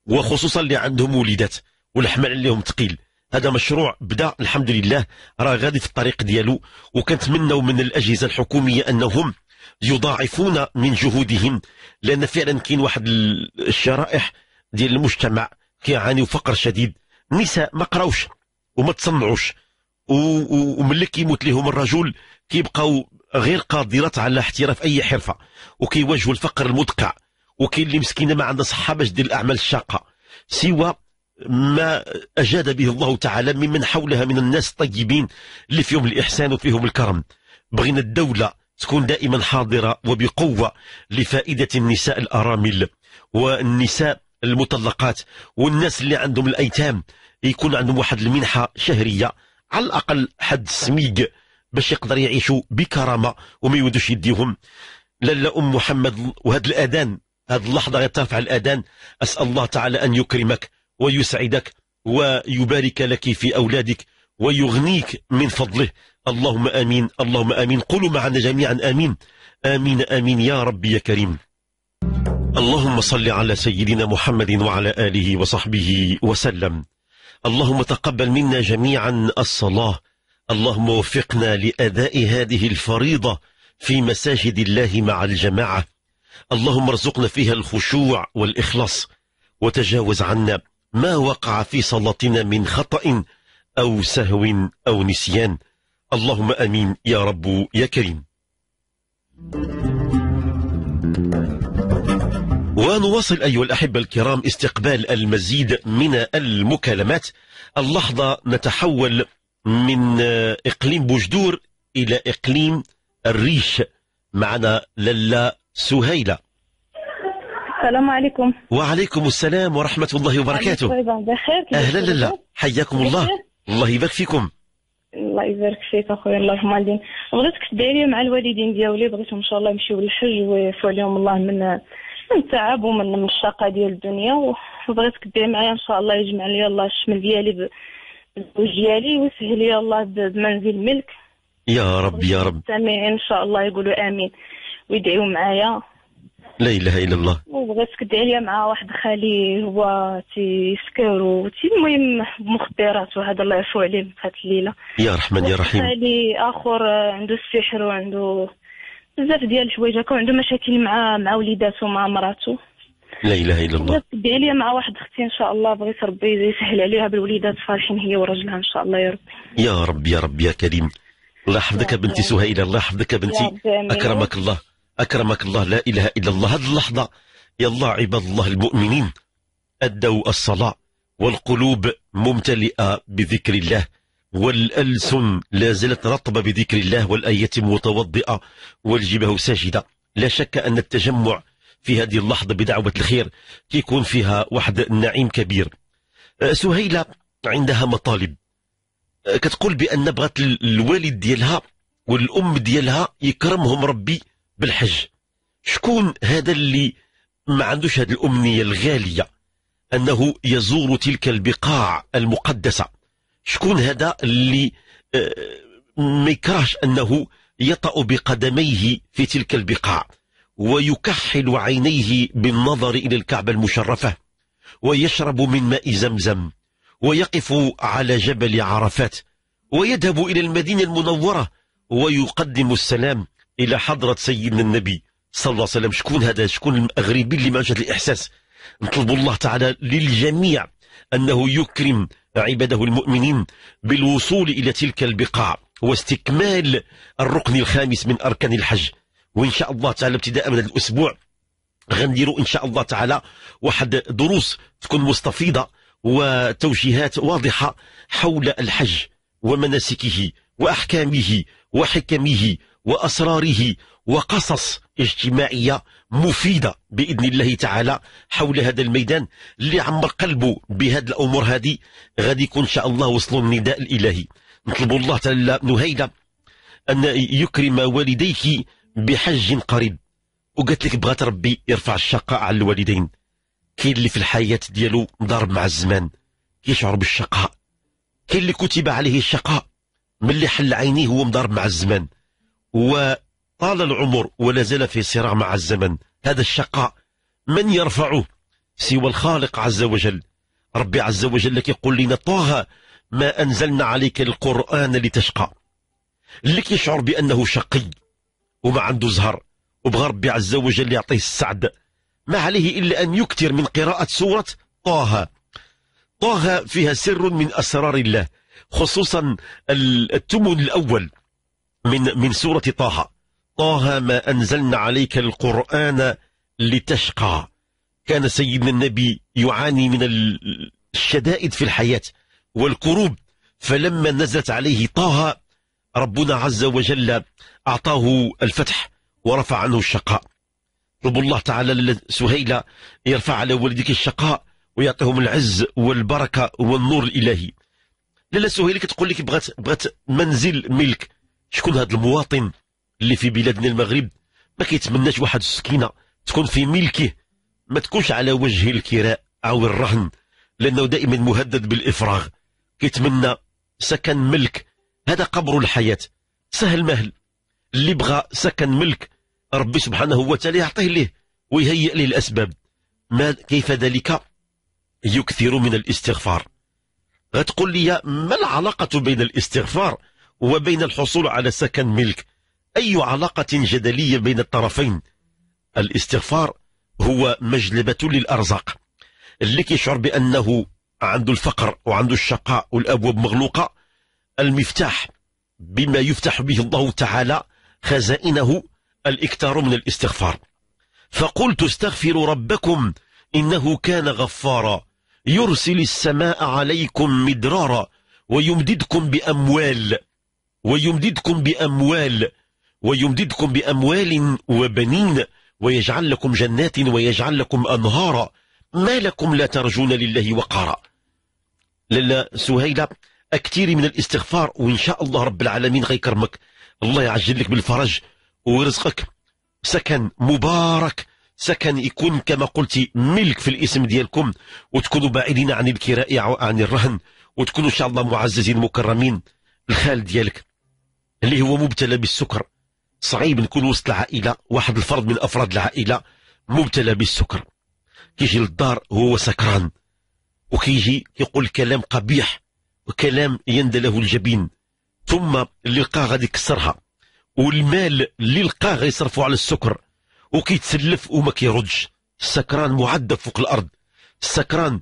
وخصوصا اللي عندهم وليدات والحمل عليهم ثقيل هذا مشروع بدا الحمد لله راه غادي في الطريق ديالو وكنتمنوا من الاجهزه الحكوميه انهم يضاعفون من جهودهم لان فعلا كاين واحد الشرائح ديال المجتمع كيعانيوا فقر شديد النساء ما قراوش وما تصنعوش وملي كيموت لهم الرجل كيبقاو غير قادرات على احتراف اي حرفه وكيواجهوا الفقر المدقع وكاين اللي مسكينه ما عندها صحه باش دير الاعمال الشاقه سوى ما اجاد به الله تعالى ممن حولها من الناس الطيبين اللي فيهم الاحسان وفيهم الكرم بغينا الدوله تكون دائما حاضره وبقوه لفائده النساء الارامل والنساء المطلقات والناس اللي عندهم الايتام يكون عندهم واحد المنحه شهريه على الاقل حد سميق باش يقدر يعيشوا بكرامه وما يودوش يديهم لالا ام محمد وهذا الاذان هذه اللحظه ترفع الاذان اسال الله تعالى ان يكرمك ويسعدك ويبارك لك في اولادك ويغنيك من فضله اللهم امين اللهم امين قولوا معنا جميعا امين امين امين يا ربي يا كريم اللهم صل على سيدنا محمد وعلى اله وصحبه وسلم اللهم تقبل منا جميعا الصلاه اللهم وفقنا لأداء هذه الفريضة في مساجد الله مع الجماعة اللهم ارزقنا فيها الخشوع والإخلاص وتجاوز عنا ما وقع في صلاتنا من خطأ أو سهو أو نسيان اللهم أمين يا رب يا كريم ونواصل أيها الأحبة الكرام استقبال المزيد من المكالمات اللحظة نتحول من آه، إقليم بوجدور إلى إقليم الريش معنا للا سهيلة السلام عليكم وعليكم السلام ورحمة الله وبركاته أهلا للا حياكم الله الله يبارك فيكم الله يبارك فيك اخويا اللهم عليك بغيتك تدعي مع الوالدين ديالي بغيتهم ان شاء الله يمشيو للحج ويعفو عليهم الله من من التعب ومن من الشقة ديال الدنيا وبغيتك تدعي معايا ان شاء الله يجمع لي الله الشمل ديالي الزوج ديالي ويسهل لي الله بمنزل ملك يا رب يا رب السامعين ان شاء الله يقولوا امين ويدعيوا معايا لا اله الا الله وبغيت تدعي لي مع واحد خالي هو تيسكر وتي المهم مخدرات وهذا الله يعفو عليه في هاد الليله يا رحمن يا رحيم خالي اخر عنده السحر وعنده بزاف ديال الحوايج هكا وعنده مشاكل مع مع وليداتو مع مراته لا اله الا الله عليا مع واحد اختي ان شاء الله بغيت ربي يسهل عليها بالوليدات فرحين هي وراجلها ان شاء الله يا ربي يا رب يا رب يا كريم الله يحفظك بنتي سهيله الله يحفظك بنتي اكرمك الله اكرمك الله لا اله الا الله هذه اللحظه يا الله عباد الله المؤمنين ادوا الصلاه والقلوب ممتلئه بذكر الله والألسن لا زالت رطبة بذكر الله والآية متوضئة والجبه ساجدة لا شك أن التجمع في هذه اللحظة بدعوة الخير كيكون فيها واحد النعيم كبير أه، سهيلة عندها مطالب أه، كتقول بأن بغات الوالد ديالها والأم ديالها يكرمهم ربي بالحج شكون هذا اللي ما عندوش هذه الأمنية الغالية أنه يزور تلك البقاع المقدسة شكون هذا اللي أه، ما يكرهش أنه يطأ بقدميه في تلك البقاع ويكحل عينيه بالنظر إلى الكعبة المشرفة ويشرب من ماء زمزم ويقف على جبل عرفات ويذهب إلى المدينة المنورة ويقدم السلام إلى حضرة سيدنا النبي صلى الله عليه وسلم شكون هذا شكون المغربي اللي ما جات الإحساس نطلب الله تعالى للجميع أنه يكرم عباده المؤمنين بالوصول إلى تلك البقاع واستكمال الركن الخامس من أركان الحج وان شاء الله تعالى ابتداء من هذا الاسبوع غنديروا ان شاء الله تعالى واحد دروس تكون مستفيضه وتوجيهات واضحه حول الحج ومناسكه واحكامه وحكمه واسراره وقصص اجتماعيه مفيده باذن الله تعالى حول هذا الميدان اللي عمر قلبه بهذه الامور هذه غادي يكون ان شاء الله وصلوا النداء الالهي نطلب الله تعالى نهيله ان يكرم والديك بحج قريب وقالت لك بغات ربي يرفع الشقاء على الوالدين كاين اللي في الحياة ديالو ضارب مع الزمان كيشعر بالشقاء كاين اللي كتب عليه الشقاء ملي حل عينيه هو مضارب مع الزمان وطال العمر ولا زال في صراع مع الزمن هذا الشقاء من يرفعه سوى الخالق عز وجل ربي عز وجل كيقول لنا طه ما أنزلنا عليك القرآن لتشقى اللي كيشعر بأنه شقي وما عنده زهر وبغى ربي عز وجل يعطيه السعد ما عليه إلا أن يكثر من قراءة سورة طه طه فيها سر من أسرار الله خصوصا التمن الأول من من سورة طه طه ما أنزلنا عليك القرآن لتشقى كان سيدنا النبي يعاني من الشدائد في الحياة والكروب فلما نزلت عليه طه ربنا عز وجل أعطاه الفتح ورفع عنه الشقاء رب الله تعالى سهيلة يرفع على والدك الشقاء ويعطيهم العز والبركة والنور الإلهي للا سهيلة كتقول لك بغات بغات منزل ملك شكون هذا المواطن اللي في بلادنا المغرب ما كيتمناش واحد السكينة تكون في ملكه ما تكونش على وجه الكراء أو الرهن لأنه دائما مهدد بالإفراغ كيتمنى سكن ملك هذا قبر الحياة سهل مهل اللي بغى سكن ملك ربي سبحانه وتعالى يعطيه ليه ويهيئ ليه الأسباب ما كيف ذلك يكثر من الاستغفار غتقول لي ما العلاقة بين الاستغفار وبين الحصول على سكن ملك أي علاقة جدلية بين الطرفين الاستغفار هو مجلبة للأرزاق اللي كيشعر بأنه عنده الفقر وعنده الشقاء والأبواب مغلوقة المفتاح بما يفتح به الله تعالى خزائنه الاكثار من الاستغفار فقلت استغفروا ربكم إنه كان غفارا يرسل السماء عليكم مدرارا ويمددكم بأموال ويمددكم بأموال ويمددكم بأموال وبنين ويجعل لكم جنات ويجعل لكم أنهارا ما لكم لا ترجون لله وقارا لالا سهيلة أكثير من الاستغفار وإن شاء الله رب العالمين غيكرمك الله يعجل لك بالفرج ويرزقك سكن مبارك سكن يكون كما قلتي ملك في الاسم ديالكم وتكونوا بعيدين عن الكراء عن الرهن وتكونوا ان شاء الله معززين مكرمين الخال ديالك اللي هو مبتلى بالسكر صعيب نكون وسط العائله واحد الفرد من افراد العائله مبتلى بالسكر كيجي للدار وهو سكران وكيجي كيقول كلام قبيح وكلام يندى له الجبين ثم اللي لقاه غادي يكسرها والمال اللي لقاه غيصرفوا على السكر وكيتسلف وما كيردش السكران معذب فوق الارض السكران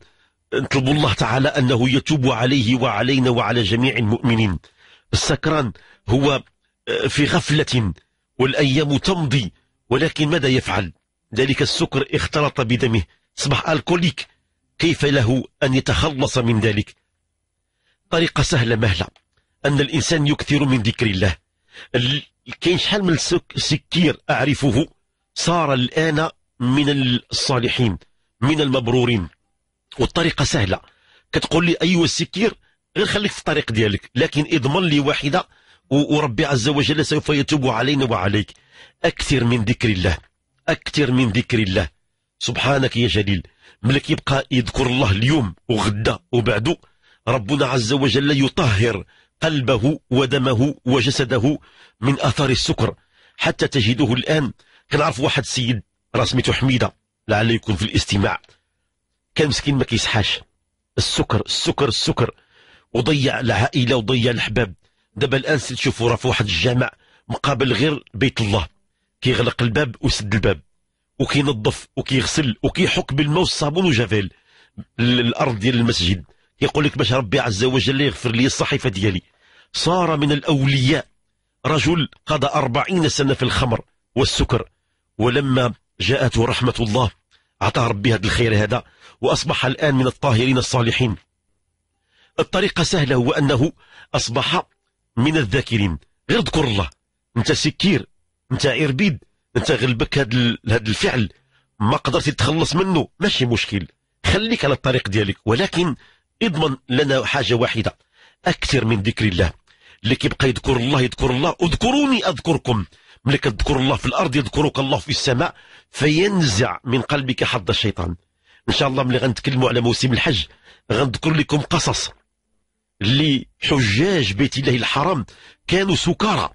نطلب الله تعالى انه يتوب عليه وعلينا وعلى جميع المؤمنين السكران هو آه، في غفله والايام تمضي ولكن ماذا يفعل ذلك السكر اختلط بدمه اصبح الكوليك كيف له ان يتخلص من ذلك طريقه سهله مهله أن الإنسان يكثر من ذكر الله كاين شحال من سكير أعرفه صار الآن من الصالحين من المبرورين والطريقة سهلة كتقول لي أيوا السكير غير خليك في الطريق ديالك لكن اضمن لي واحدة وربي عز وجل سوف يتوب علينا وعليك أكثر من ذكر الله أكثر من ذكر الله سبحانك يا جليل ملك يبقى يذكر الله اليوم وغدا وبعده ربنا عز وجل يطهر قلبه ودمه وجسده من اثار السكر حتى تجده الآن كنعرف واحد السيد راه سميتو حميدة لعل يكون في الاستماع كان مسكين ما كيصحاش السكر السكر السكر وضيع العائلة وضيع الاحباب دابا الآن تشوفوا راه في واحد الجامع مقابل غير بيت الله كيغلق الباب ويسد الباب وكينظف وكيغسل وكيحك بالماء والصابون وجافيل الارض ديال المسجد كيقول لك باش ربي عز وجل يغفر لي الصحيفه ديالي صار من الأولياء رجل قضى أربعين سنة في الخمر والسكر ولما جاءته رحمة الله أعطاه ربي هذا الخير هذا وأصبح الآن من الطاهرين الصالحين الطريقة سهلة هو أنه أصبح من الذاكرين غير اذكر الله انت سكير انت عربيد انت غلبك هذا الفعل ما قدرت تتخلص منه ماشي مشكل خليك على الطريق ديالك ولكن اضمن لنا حاجة واحدة أكثر من ذكر الله اللي كيبقى يذكر الله يذكر الله اذكروني أذكركم ملي كتذكر الله في الأرض يذكرك الله في السماء فينزع من قلبك حظ الشيطان إن شاء الله ملي غنتكلموا على موسم الحج غنذكر لكم قصص اللي حجاج بيت الله الحرام كانوا سكارى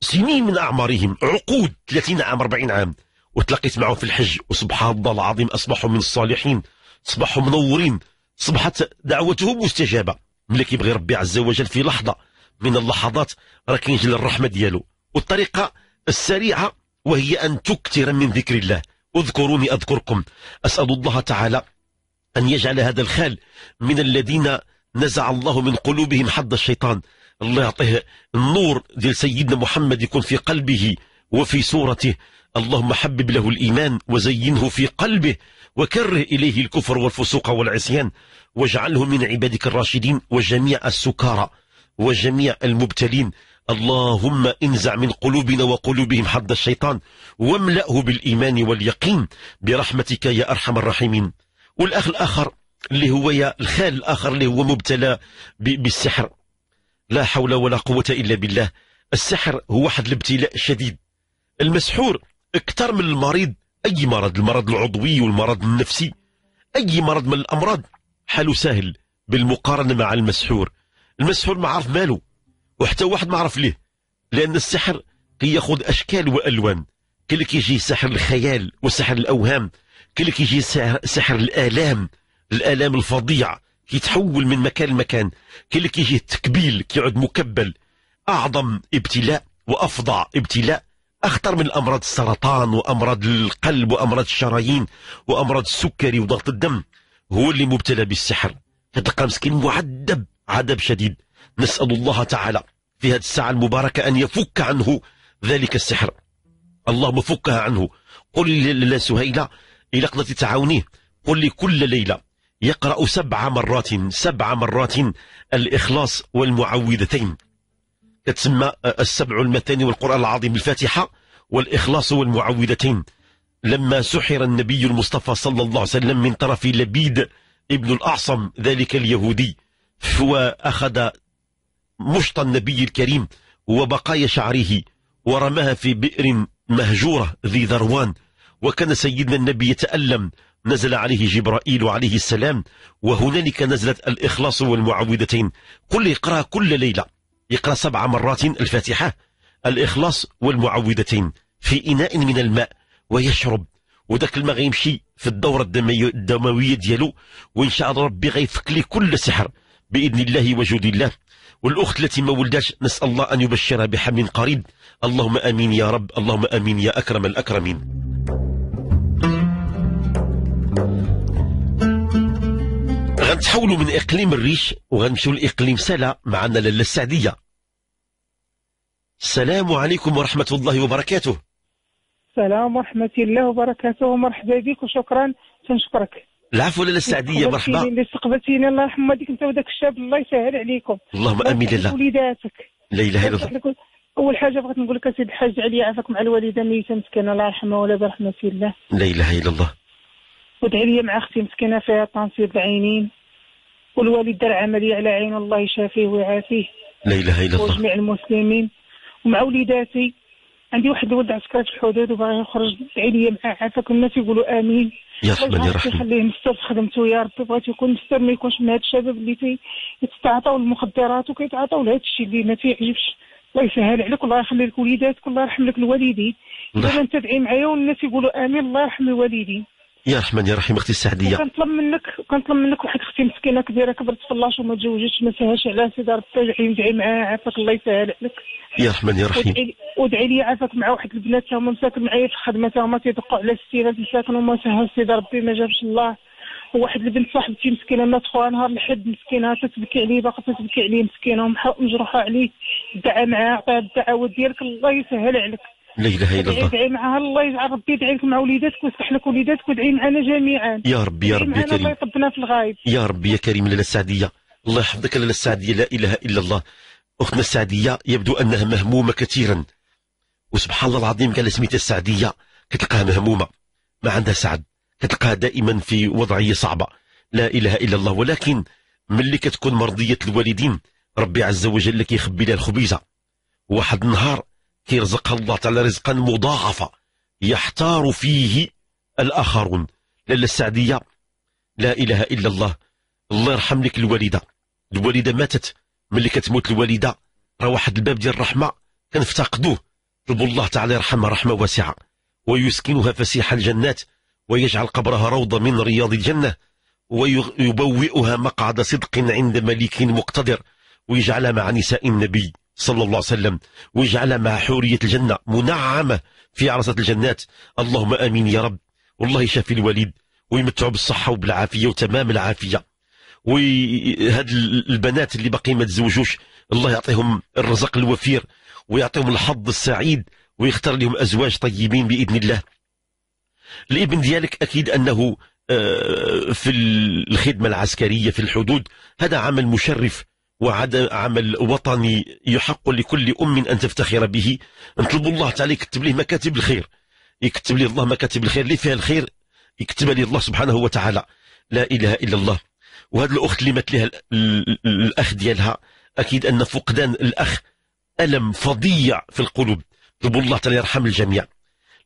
سنين من أعمارهم عقود 30 عام 40 عام وتلاقيت معهم في الحج وسبحان الله العظيم أصبحوا من الصالحين أصبحوا منورين أصبحت دعوتهم مستجابة ملي كيبغي ربي عز وجل في لحظه من اللحظات راه كينجل الرحمه ديالو والطريقه السريعه وهي ان تكثر من ذكر الله اذكروني اذكركم اسال الله تعالى ان يجعل هذا الخال من الذين نزع الله من قلوبهم حد الشيطان الله يعطيه النور ديال سيدنا محمد يكون في قلبه وفي صورته اللهم حبب له الإيمان وزينه في قلبه وكره إليه الكفر والفسوق والعصيان واجعله من عبادك الراشدين وجميع السكارى وجميع المبتلين اللهم انزع من قلوبنا وقلوبهم حد الشيطان واملأه بالإيمان واليقين برحمتك يا أرحم الراحمين والأخ الآخر اللي هو يا الخال الآخر اللي هو مبتلى بالسحر لا حول ولا قوة إلا بالله السحر هو واحد الابتلاء شديد المسحور اكثر من المريض أي مرض المرض العضوي والمرض النفسي أي مرض من الأمراض حاله سهل بالمقارنة مع المسحور المسحور ما عرف ماله وحتى واحد ما عرف ليه لأن السحر كي أشكال وألوان كل كيجي سحر الخيال وسحر الأوهام كل كيجي سحر الآلام الآلام الفظيع كيتحول من مكان لمكان كل كيجي التكبيل كيعود مكبل أعظم ابتلاء وأفظع ابتلاء أخطر من أمراض السرطان وأمراض القلب وأمراض الشرايين وأمراض السكري وضغط الدم هو اللي مبتلى بالسحر فتلقى مسكين معذب عذاب شديد نسأل الله تعالى في هذه الساعة المباركة أن يفك عنه ذلك السحر اللهم فكها عنه قل لسهيلة إلى قضة تعاونيه قل لي كل ليلة يقرأ سبع مرات سبع مرات الإخلاص والمعوذتين كتسمى السبع المثاني والقرآن العظيم الفاتحة والإخلاص والمعوذتين لما سحر النبي المصطفى صلى الله عليه وسلم من طرف لبيد ابن الأعصم ذلك اليهودي وأخذ مشط النبي الكريم وبقايا شعره ورماها في بئر مهجورة ذي ذروان وكان سيدنا النبي يتألم نزل عليه جبرائيل عليه السلام وهنالك نزلت الإخلاص والمعوذتين كل يقرأ كل ليلة يقرأ سبع مرات الفاتحة الإخلاص والمعوذتين في إناء من الماء ويشرب وداك الماء غيمشي في الدورة الدموية ديالو وإن شاء الله ربي غيفك لي كل سحر بإذن الله وجود الله والأخت التي ما ولداش نسأل الله أن يبشرها بحمل قريب اللهم آمين يا رب اللهم آمين يا أكرم الأكرمين غنتحولوا من إقليم الريش وغنمشيو لإقليم سلا معنا لاله السعدية السلام عليكم ورحمة الله وبركاته السلام ورحمة الله وبركاته مرحبا بك وشكرا تنشكرك العفو لاله السعديه مرحبا اللي استقبلتيني الله يرحم والديك انت وذاك الشاب الله يسهل عليكم اللهم امين لله وليداتك لا اله الا الله اول حاجه بغيت نقول لك اسيدي الحاج علي عافاك مع الوالده ميته مسكينه الله يرحمها ولا برحمه الله لا اله الا الله ودعي لي مع اختي مسكينه فيها طنسير بعينين والوالد دار عمليه على عين الله يشافيه ويعافيه لا اله الا الله وجميع المسلمين ومع وليداتي عندي واحد الولد عسكري في الحدود وباغي يخرج ليا معاه عافاك الناس يقولوا امين يا يرحم يخليه مستر في خدمته يا ربي بغيت يكون مستر ما يكونش من هاد الشباب اللي تيتعاطاو المخدرات وكيتعاطاو لهاد الشيء اللي ما تيعجبش الله يسهل عليك الله يخلي لك وليداتك الله يرحم لك الوالدين دابا انت تدعي معايا والناس يقولوا امين الله يرحم الوالدين يا رحمن يا رحيم اختي السعديه كنطلب منك كنطلب منك واحد اختي مسكينه كبيره كبرت في الله وما تزوجتش ما فيهاش على سي دار التوجعي ندعي معاها عافاك الله يسهل عليك يا رحمن يا رحيم ودعي, لي عافاك مع واحد البنات هما مساكن معايا في الخدمه تا هما تيدقوا على الستينات مساكن وما سهل سي دار ربي ما جابش الله وواحد البنت صاحبتي مسكينه مات خوها نهار الحد مسكينه تتبكي عليه باقا تتبكي عليه مسكينه ومجروحه عليه دعا معاها عطيها الدعوات ديالك الله يسهل عليك لا اله الا الله ادعي معها الله يجعل ربي يدعي لك مع وليداتك ويصلح لك وليداتك وادعي معنا جميعا يا ربي يا ربي يا كريم الله يطبنا في الغايب يا ربي يا كريم لاله السعديه الله يحفظك لاله السعديه لا اله الا الله اختنا السعديه يبدو انها مهمومه كثيرا وسبحان الله العظيم قال سميتها السعديه كتلقاها مهمومه ما عندها سعد كتلقاها دائما في وضعيه صعبه لا اله الا الله ولكن ملي كتكون مرضيه الوالدين ربي عز وجل كيخبي لها الخبيزه واحد النهار كيرزقها الله تعالى رزقا مضاعفا يحتار فيه الآخرون لالا السعدية لا إله إلا الله الله يرحم لك الوالدة الوالدة ماتت ملي كتموت الوالدة راه واحد الباب ديال الرحمة كنفتقدوه طلبوا الله تعالى يرحمها رحمة واسعة ويسكنها فسيح الجنات ويجعل قبرها روضة من رياض الجنة ويبوئها مقعد صدق عند مليك مقتدر ويجعلها مع نساء النبي صلى الله عليه وسلم واجعل مع حورية الجنة منعمة في عرصة الجنات اللهم آمين يا رب والله يشافي الوليد ويمتعوا بالصحة وبالعافية وتمام العافية وهاد البنات اللي باقي ما تزوجوش الله يعطيهم الرزق الوفير ويعطيهم الحظ السعيد ويختار لهم أزواج طيبين بإذن الله الابن ديالك أكيد أنه آه، في الخدمة العسكرية في الحدود هذا عمل مشرف وعدم عمل وطني يحق لكل أم أن تفتخر به نطلب الله تعالى يكتب لي مكاتب الخير يكتب لي الله مكاتب الخير اللي فيها الخير يكتبها لي الله سبحانه وتعالى لا إله إلا الله وهذه الأخت اللي مات لها الأخ ديالها أكيد أن فقدان الأخ ألم فظيع في القلوب نطلب الله تعالى يرحم الجميع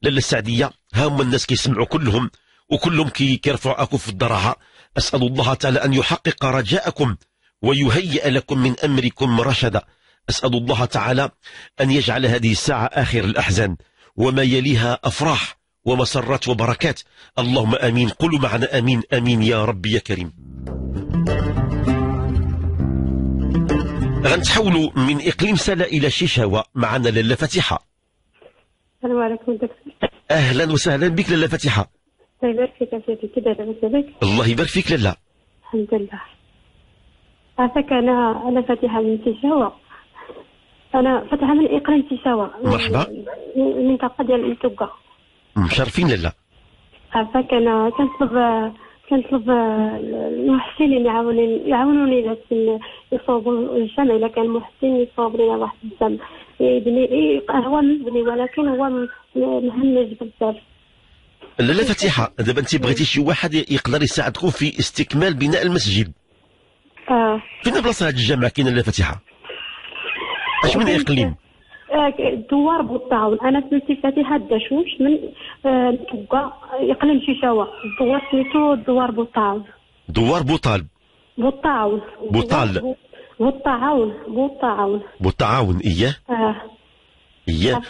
لاله السعديه ها هم الناس كيسمعوا كلهم وكلهم كيرفعوا اكف الضراعه اسال الله تعالى ان يحقق رجاءكم ويهيئ لكم من أمركم رشدا أسأل الله تعالى أن يجعل هذه الساعة آخر الأحزان وما يليها أفراح ومسرات وبركات اللهم آمين قلوا معنا آمين آمين يا ربي يا كريم غنتحولوا من إقليم سلا إلى شيشاوة معنا لاله فتحة السلام عليكم دكتور أهلا وسهلا بك لاله فتحة الله يبارك فيك عافيتك الله يبارك فيك لاله الحمد لله عافاك انا انا فاتحه من تيشاوى انا فاتحه من اقرا تيشاوى مرحبا المنطقه ديال التوكا مشرفين لالا عافاك انا كنطلب كنطلب المحسنين يعاونوني يعاونوني باش يصوبوا الجمع الا كان محسن يصوب لنا واحد الجمع يبني إيه، إيه، هو مبني ولكن هو مهمش بزاف لا لا فاتحه دابا انت بغيتي شي واحد يقدر يساعدكم في استكمال بناء المسجد اه فين بلاصه هذه الجامعه كاينه اللي فاتحه اش من اقليم آه، آه، دوار بوطاول انا سميتي فاتحه الدشوش من كوكا آه، اقليم شيشاوا الدوار سميتو دوار بوطاول دوار بوطال بوطاول بوطال بوطاول بوطاول بوطاول اياه اه اياه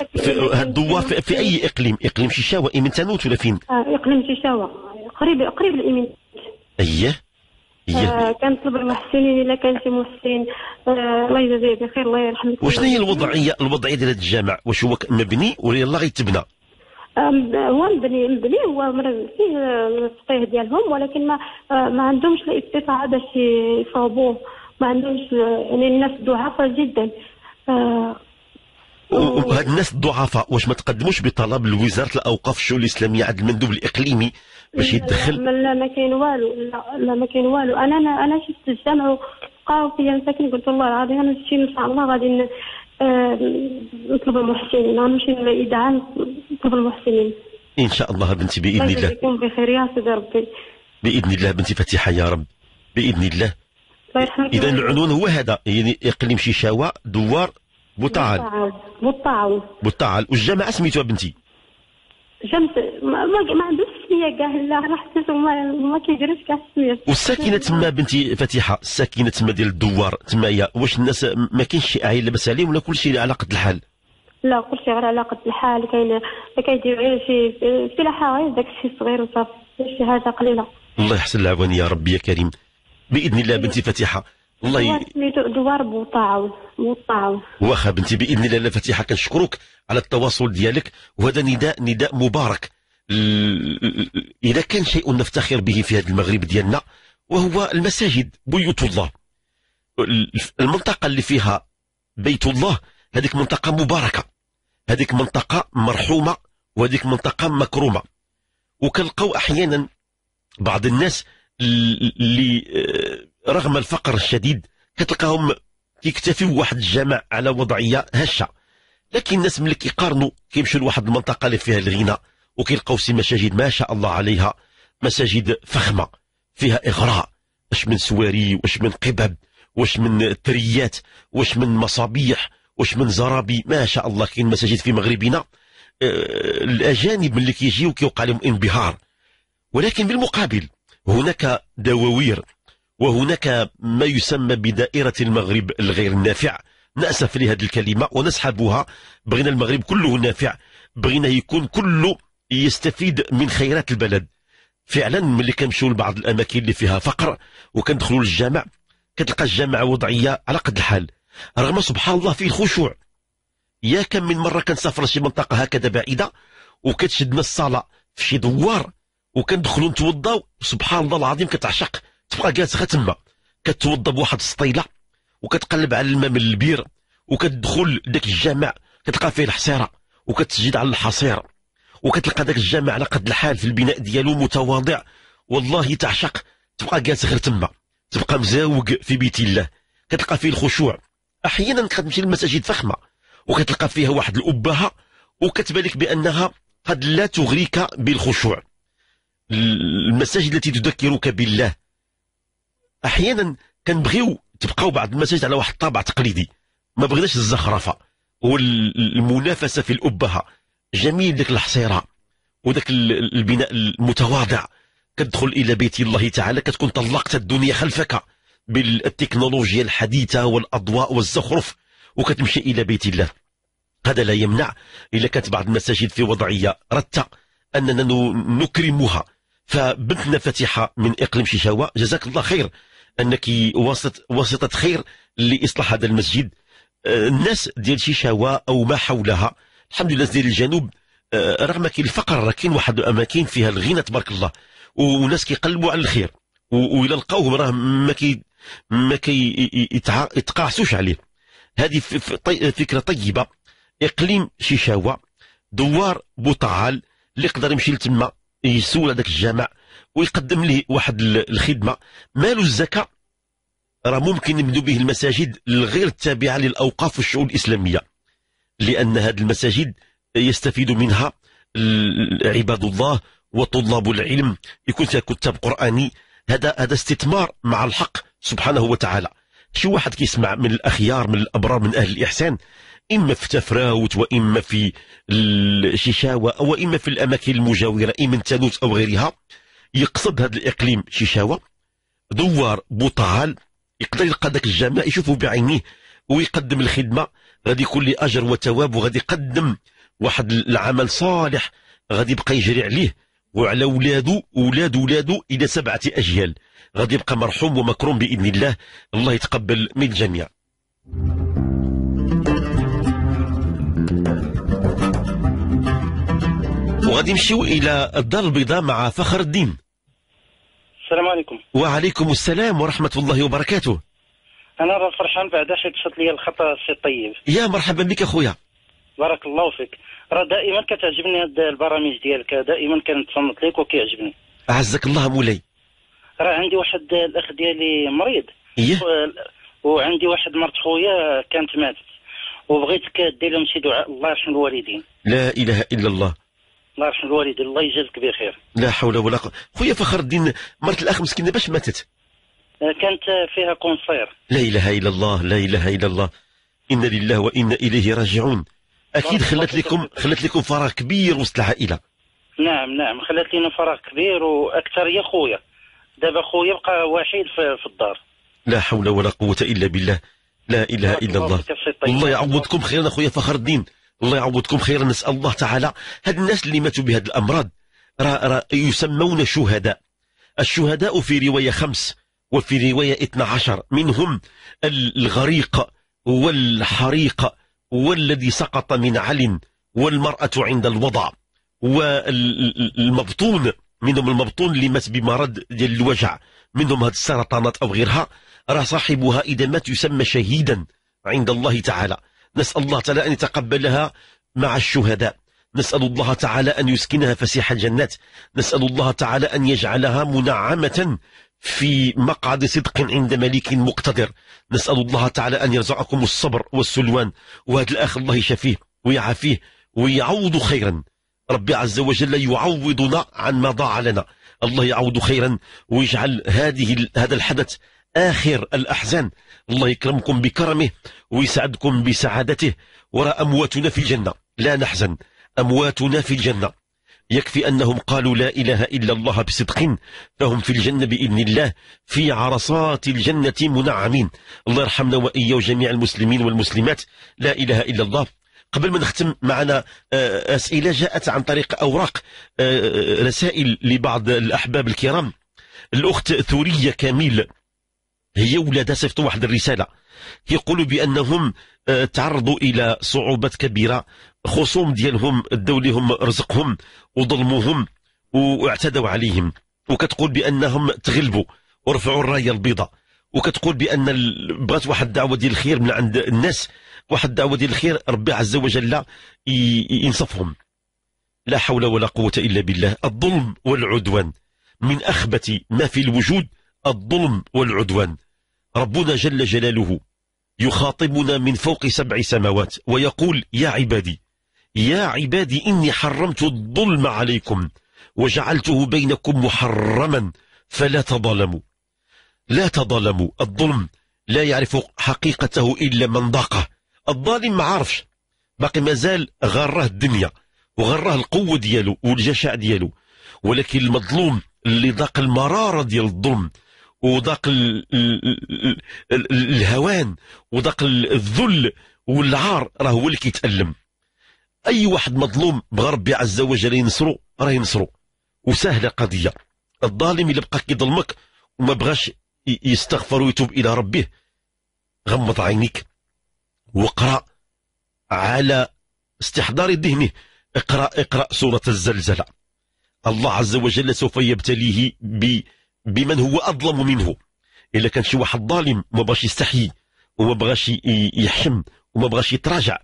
الدوار في, في اي اقليم اقليم شيشاوا تانوت ولا فين؟ اه اقليم شيشاوا قريب قريب لايمن اياه كنطلب المحسنين آه، الا كان شي محسن آه، الله يجازيه بخير الله يرحمك وشنو هي الوضعيه الوضعيه ديال هذا الجامع واش هو مبني ولا يلاه غيتبنى هو مبني مبني هو فيه آه، الفقيه ديالهم ولكن ما ما عندهمش الاستطاعه باش يصوبوه ما عندهمش يعني الناس ضعفاء جدا وهاد الناس الضعفاء واش ما تقدموش بطلب لوزاره الاوقاف الشؤون الاسلاميه عند المندوب الاقليمي باش إيه، يدخل لا ما كاين والو لا لا ما كاين والو انا انا انا شفت الجامع وقاو فيا مساكن قلت والله العظيم انا شي ان شاء الله غادي آه، نطلب المحسنين غنمشي للاذاعه نطلب المحسنين ان شاء الله بنتي باذن الله يكون بخير يا سيدي ربي باذن الله بنتي فتيحه يا رب باذن الله اذا العنوان هو هذا يعني اقليم شيشاوه دوار بوطعال بوطعال بوطعال والجامعه سميتوها بنتي جامعه ما عندوش هي كاع لا راه حتى تما ما كيجريش كاع السويس والساكنه تما بنتي فتيحه الساكنه تما ديال الدوار تما هي واش الناس ما كاينش شي عيل لاباس عليهم ولا كلشي على قد الحال لا كلشي غير على قد الحال كاين كيديروا غير شي فلاحه غير داك الشيء الصغير وصافي شي حاجه قليله الله يحسن العون يا ربي يا كريم باذن الله بنتي فتيحه الله ي... دوار بوطاعون بوطاعون واخا بنتي باذن الله فتيحه كنشكرك على التواصل ديالك وهذا نداء نداء مبارك إذا كان شيء نفتخر به في هذا المغرب ديالنا وهو المساجد بيوت الله المنطقة اللي فيها بيت الله هذيك منطقة مباركة هذيك منطقة مرحومة وهذيك منطقة مكرومة وكنلقاو أحيانا بعض الناس اللي آه، رغم الفقر الشديد كتلقاهم كيكتفيو واحد الجامع على وضعية هشة لكن الناس ملي كيقارنوا كيمشيو لواحد المنطقة اللي فيها الغنى وكيلقاو سي مساجد ما شاء الله عليها مساجد فخمه فيها اغراء واش من سواري واش من قبب واش من تريات واش من مصابيح واش من زرابي ما شاء الله كاين مساجد في مغربنا آه، الاجانب اللي كيجيو كيوقع لهم انبهار ولكن بالمقابل هناك دواوير وهناك ما يسمى بدائرة المغرب الغير النافع نأسف لهذه الكلمة ونسحبها بغينا المغرب كله نافع بغينا يكون كله يستفيد من خيرات البلد فعلا ملي كنمشيو لبعض الاماكن اللي فيها فقر وكندخلوا للجامع كتلقى الجامع وضعيه على قد الحال رغم سبحان الله فيه الخشوع يا كم من مره كنسافر لشي منطقه هكذا بعيده وكتشدنا الصاله في شي دوار وكندخلوا نتوضاو سبحان الله العظيم كتعشق تبقى جالسه تما كتوضا بواحد السطيله وكتقلب على الماء من البير وكتدخل داك الجامع كتلقى فيه الحصيره وكتسجد على الحصير وكتلقى ذاك الجامع على قد الحال في البناء ديالو متواضع والله تعشق تبقى جالس غير تما تبقى مزاوق في بيت الله كتلقى فيه الخشوع احيانا كتمشي لمساجد فخمه وكتلقى فيها واحد الابهه وكتبالك بانها قد لا تغريك بالخشوع المساجد التي تذكرك بالله احيانا كنبغيو تبقاو بعض المساجد على واحد الطابع تقليدي ما بغيناش الزخرفه والمنافسه في الابهه جميل ديك الحصيره وذاك البناء المتواضع كتدخل الى بيت الله تعالى كتكون طلقت الدنيا خلفك بالتكنولوجيا الحديثه والاضواء والزخرف وكتمشي الى بيت الله هذا لا يمنع الا كانت بعض المساجد في وضعيه رته اننا نكرمها فبنتنا فاتحه من اقليم شيشاوه جزاك الله خير انك واسط واسطه خير لاصلاح هذا المسجد آه، الناس ديال شيشاوه او ما حولها الحمد لله الجزائر الجنوب آه، رغم كاين الفقر راه كاين واحد الاماكن فيها الغنى تبارك الله وناس كيقلبوا على الخير والى لقاوهم راه ما كي ما كي يتقاعسوش عليه هذه فكره طيبه اقليم شيشاوه دوار بوطعال اللي يقدر يمشي لتما يسول هذاك الجامع ويقدم ليه واحد الخدمه مالو الزكاه راه ممكن نبدو به المساجد الغير التابعه للاوقاف والشؤون الاسلاميه لأن هذه المساجد يستفيد منها عباد الله وطلاب العلم يكون فيها كتاب قرآني هذا هذا استثمار مع الحق سبحانه وتعالى شي واحد كيسمع من الأخيار من الأبرار من أهل الإحسان إما في تفراوت وإما في الشيشاوة أو إما في الأماكن المجاورة إما تانوت أو غيرها يقصد هذا الإقليم شيشاوة دوار بوطال يقدر يلقى ذاك الجامع يشوفه بعينيه ويقدم الخدمة غادي يكون لي اجر وثواب وغادي يقدم واحد العمل صالح غادي يبقى يجري عليه وعلى ولاده ولاد ولاده الى سبعه اجيال غادي يبقى مرحوم ومكروم باذن الله الله يتقبل من الجميع وغادي نمشيو الى الدار البيضاء مع فخر الدين السلام عليكم وعليكم السلام ورحمه الله وبركاته انا راه فرحان بعدا حيت وصلت لي الخطا سي طيب يا مرحبا بك اخويا بارك الله فيك راه دائما كتعجبني هاد البرامج ديالك دائما كنتصنت ليك وكيعجبني اعزك الله مولاي راه عندي واحد الاخ ديالي مريض إيه؟ وعندي واحد مرت خويا كانت ماتت وبغيتك دير لهم شي دعاء الله يرحم الوالدين لا اله الا الله الله يرحم الوالدين الله يجازيك بخير لا حول ولا قوه خويا فخر الدين مرت الاخ مسكينه باش ماتت كانت فيها قنصير لا إله إلا الله لا إله إلا الله إنا لله وإنا إليه راجعون أكيد خلت لكم خلت لكم فراغ كبير وسط العائلة نعم نعم خلت لنا فراغ كبير وأكثر يا خويا دابا خويا بقى وحيد في الدار لا حول ولا قوة إلا بالله لا إله إلا الله طيب. الله يعوضكم خيرا أخويا فخر الدين الله يعوضكم خيرا نسأل الله تعالى هاد الناس اللي ماتوا بهاد الأمراض را را يسمون شهداء الشهداء في رواية خمس وفي رواية 12 منهم الغريق والحريق والذي سقط من علم والمرأة عند الوضع والمبطون منهم المبطون اللي مات بمرض ديال الوجع منهم هذه السرطانات أو غيرها راه صاحبها إذا مات يسمى شهيدا عند الله تعالى نسأل الله تعالى أن يتقبلها مع الشهداء نسأل الله تعالى أن يسكنها فسيح الجنات نسأل الله تعالى أن يجعلها منعمة في مقعد صدق عند مليك مقتدر نسأل الله تعالى أن يرزقكم الصبر والسلوان وهذا الأخ الله يشفيه ويعافيه ويعوض خيرا ربي عز وجل يعوضنا عن ما ضاع لنا الله يعوض خيرا ويجعل هذه هذا الحدث آخر الأحزان الله يكرمكم بكرمه ويسعدكم بسعادته وراء أمواتنا في الجنة لا نحزن أمواتنا في الجنة يكفي أنهم قالوا لا إله إلا الله بصدق فهم في الجنة بإذن الله في عرصات الجنة منعمين الله يرحمنا وإياه وجميع المسلمين والمسلمات لا إله إلا الله قبل ما نختم معنا آه، أسئلة جاءت عن طريق أوراق آه، رسائل لبعض الأحباب الكرام الأخت ثورية كاميل هي ولادة صيفطوا واحد الرسالة يقول بأنهم آه، تعرضوا إلى صعوبات كبيرة خصوم ديالهم داو لهم رزقهم وظلموهم واعتدوا عليهم وكتقول بانهم تغلبوا ورفعوا الرايه البيضاء وكتقول بان بغات واحد الدعوه ديال الخير من عند الناس واحد الدعوه ديال الخير ربي عز وجل ينصفهم لا حول ولا قوه الا بالله الظلم والعدوان من اخبث ما في الوجود الظلم والعدوان ربنا جل جلاله يخاطبنا من فوق سبع سماوات ويقول يا عبادي يا عبادي إني حرمت الظلم عليكم وجعلته بينكم محرما فلا تظلموا لا تظلموا الظلم لا يعرف حقيقته إلا من ضاقه الظالم ما عارفش باقي مازال غره الدنيا وغره القوة ديالو والجشع ديالو ولكن المظلوم اللي ضاق المرارة ديال الظلم وضاق الهوان وضاق الذل والعار راه هو اللي كيتألم اي واحد مظلوم بغى ربي عز وجل ينصرو راه ينصرو وسهله قضيه الظالم اللي بقى كيظلمك وما بغاش يستغفر ويتوب الى ربه غمض عينيك واقرا على استحضار ذهنه اقرا اقرا سوره الزلزله الله عز وجل سوف يبتليه بمن هو اظلم منه الا كان شي واحد ظالم ما بغاش يستحي وما بغاش يحشم وما بغاش يتراجع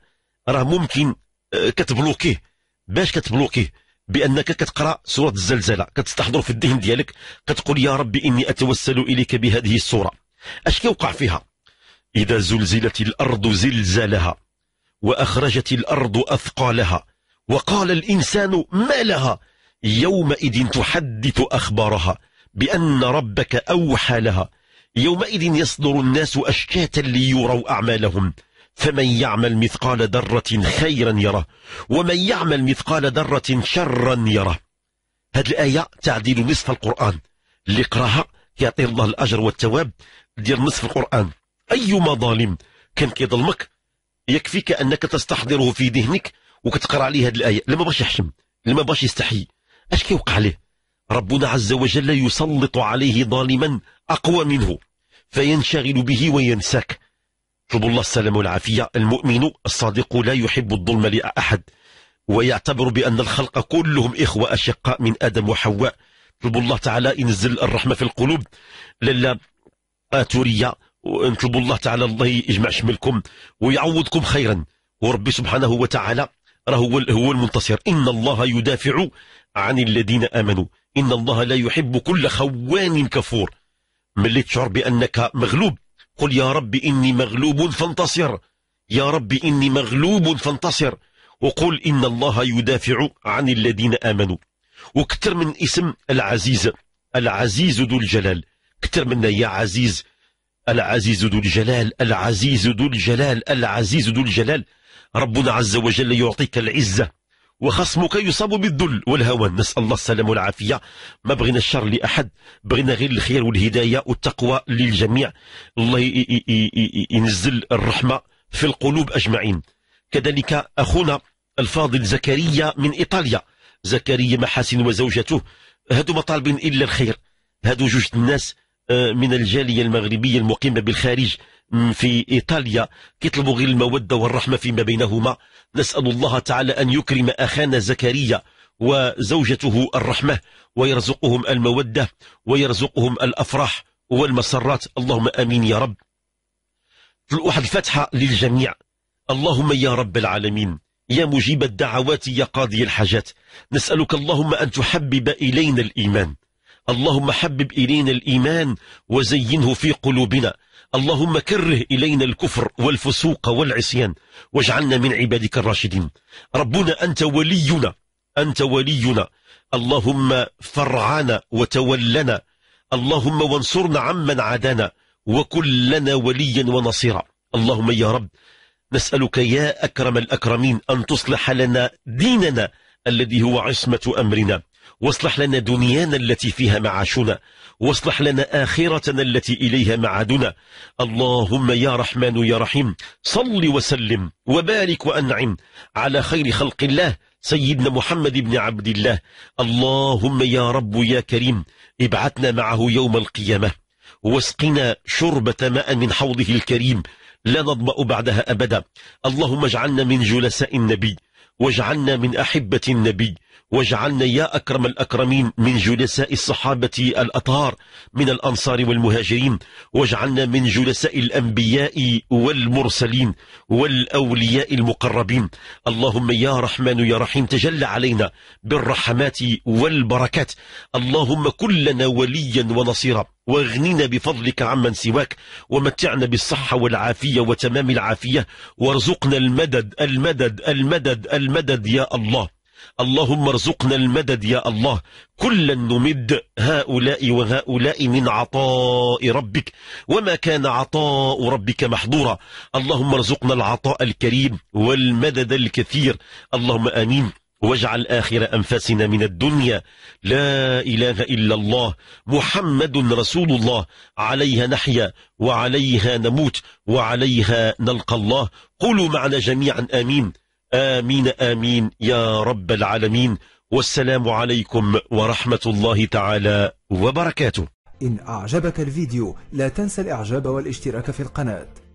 راه ممكن كتبلوكيه باش كتبلوكيه بانك كتقرا سوره الزلزله كتستحضر في الذهن ديالك كتقول يا ربي اني اتوسل اليك بهذه السوره اش كيوقع فيها اذا زلزلت الارض زلزالها واخرجت الارض اثقالها وقال الانسان ما لها يومئذ تحدث اخبارها بان ربك اوحى لها يومئذ يصدر الناس اشكاتا ليروا اعمالهم فمن يعمل مثقال ذرة خيرا يره ومن يعمل مثقال ذرة شرا يره هذه الآية تعديل نصف القرآن اللي قراها يعطي الله الأجر والتواب ديال نصف القرآن أيما ظالم كان كيظلمك يكفيك أنك تستحضره في ذهنك وكتقرا عليه هذه الآية لما باش يحشم لما باش يستحي اش كيوقع عليه ربنا عز وجل يسلط عليه ظالما أقوى منه فينشغل به وينساك اطلبوا الله السلام والعافية المؤمن الصادق لا يحب الظلم لأحد ويعتبر بأن الخلق كلهم إخوة أشقاء من آدم وحواء اطلبوا الله تعالى ينزل الرحمة في القلوب للا آتورية ونطلبوا الله تعالى الله يجمع شملكم ويعوضكم خيرا وربي سبحانه وتعالى راه هو هو المنتصر إن الله يدافع عن الذين آمنوا إن الله لا يحب كل خوان كفور ملي تشعر بأنك مغلوب قل يا رب إني مغلوب فانتصر يا رب إني مغلوب فانتصر وقل إن الله يدافع عن الذين آمنوا وكتر من اسم العزيز العزيز ذو الجلال كتر منا يا عزيز العزيز ذو الجلال العزيز ذو الجلال العزيز ذو الجلال ربنا عز وجل يعطيك العزة وخصمك يصاب بالذل والهوان نسال الله السلامه والعافيه ما بغينا الشر لاحد بغينا غير الخير والهدايه والتقوى للجميع الله ينزل الرحمه في القلوب اجمعين كذلك اخونا الفاضل زكريا من ايطاليا زكريا محاسن وزوجته هادو ما طالبين الا الخير هادو جوج الناس آه، من الجاليه المغربيه المقيمه بالخارج في إيطاليا كيطلبوا غير المودة والرحمة فيما بينهما نسأل الله تعالى أن يكرم أخانا زكريا وزوجته الرحمة ويرزقهم المودة ويرزقهم الأفراح والمسرات اللهم أمين يا رب واحد الفتحة للجميع اللهم يا رب العالمين يا مجيب الدعوات يا قاضي الحاجات نسألك اللهم أن تحبب إلينا الإيمان اللهم حبب إلينا الإيمان وزينه في قلوبنا اللهم كره إلينا الكفر والفسوق والعصيان واجعلنا من عبادك الراشدين ربنا أنت ولينا أنت ولينا اللهم فرعنا وتولنا اللهم وانصرنا عمن عادانا وكن لنا وليا ونصيرا اللهم يا رب نسألك يا أكرم الأكرمين أن تصلح لنا ديننا الذي هو عصمة أمرنا واصلح لنا دنيانا التي فيها معاشنا واصلح لنا آخرتنا التي إليها معادنا اللهم يا رحمن يا رحيم صل وسلم وبارك وأنعم على خير خلق الله سيدنا محمد بن عبد الله اللهم يا رب يا كريم ابعثنا معه يوم القيامة واسقنا شربة ماء من حوضه الكريم لا نظمأ بعدها أبدا اللهم اجعلنا من جلساء النبي واجعلنا من أحبة النبي واجعلنا يا أكرم الأكرمين من جلساء الصحابة الأطهار من الأنصار والمهاجرين واجعلنا من جلساء الأنبياء والمرسلين والأولياء المقربين اللهم يا رحمن يا رحيم تجل علينا بالرحمات والبركات اللهم كلنا وليا ونصيرا واغننا بفضلك عمن سواك ومتعنا بالصحة والعافية وتمام العافية وارزقنا المدد المدد المدد المدد يا الله اللهم ارزقنا المدد يا الله كلا نمد هؤلاء وهؤلاء من عطاء ربك وما كان عطاء ربك محظورا اللهم ارزقنا العطاء الكريم والمدد الكثير اللهم امين واجعل آخر أنفاسنا من الدنيا لا إله إلا الله محمد رسول الله عليها نحيا وعليها نموت وعليها نلقى الله قولوا معنا جميعا آمين آمين آمين يا رب العالمين والسلام عليكم ورحمة الله تعالى وبركاته إن أعجبك الفيديو لا تنسى الإعجاب والاشتراك في القناة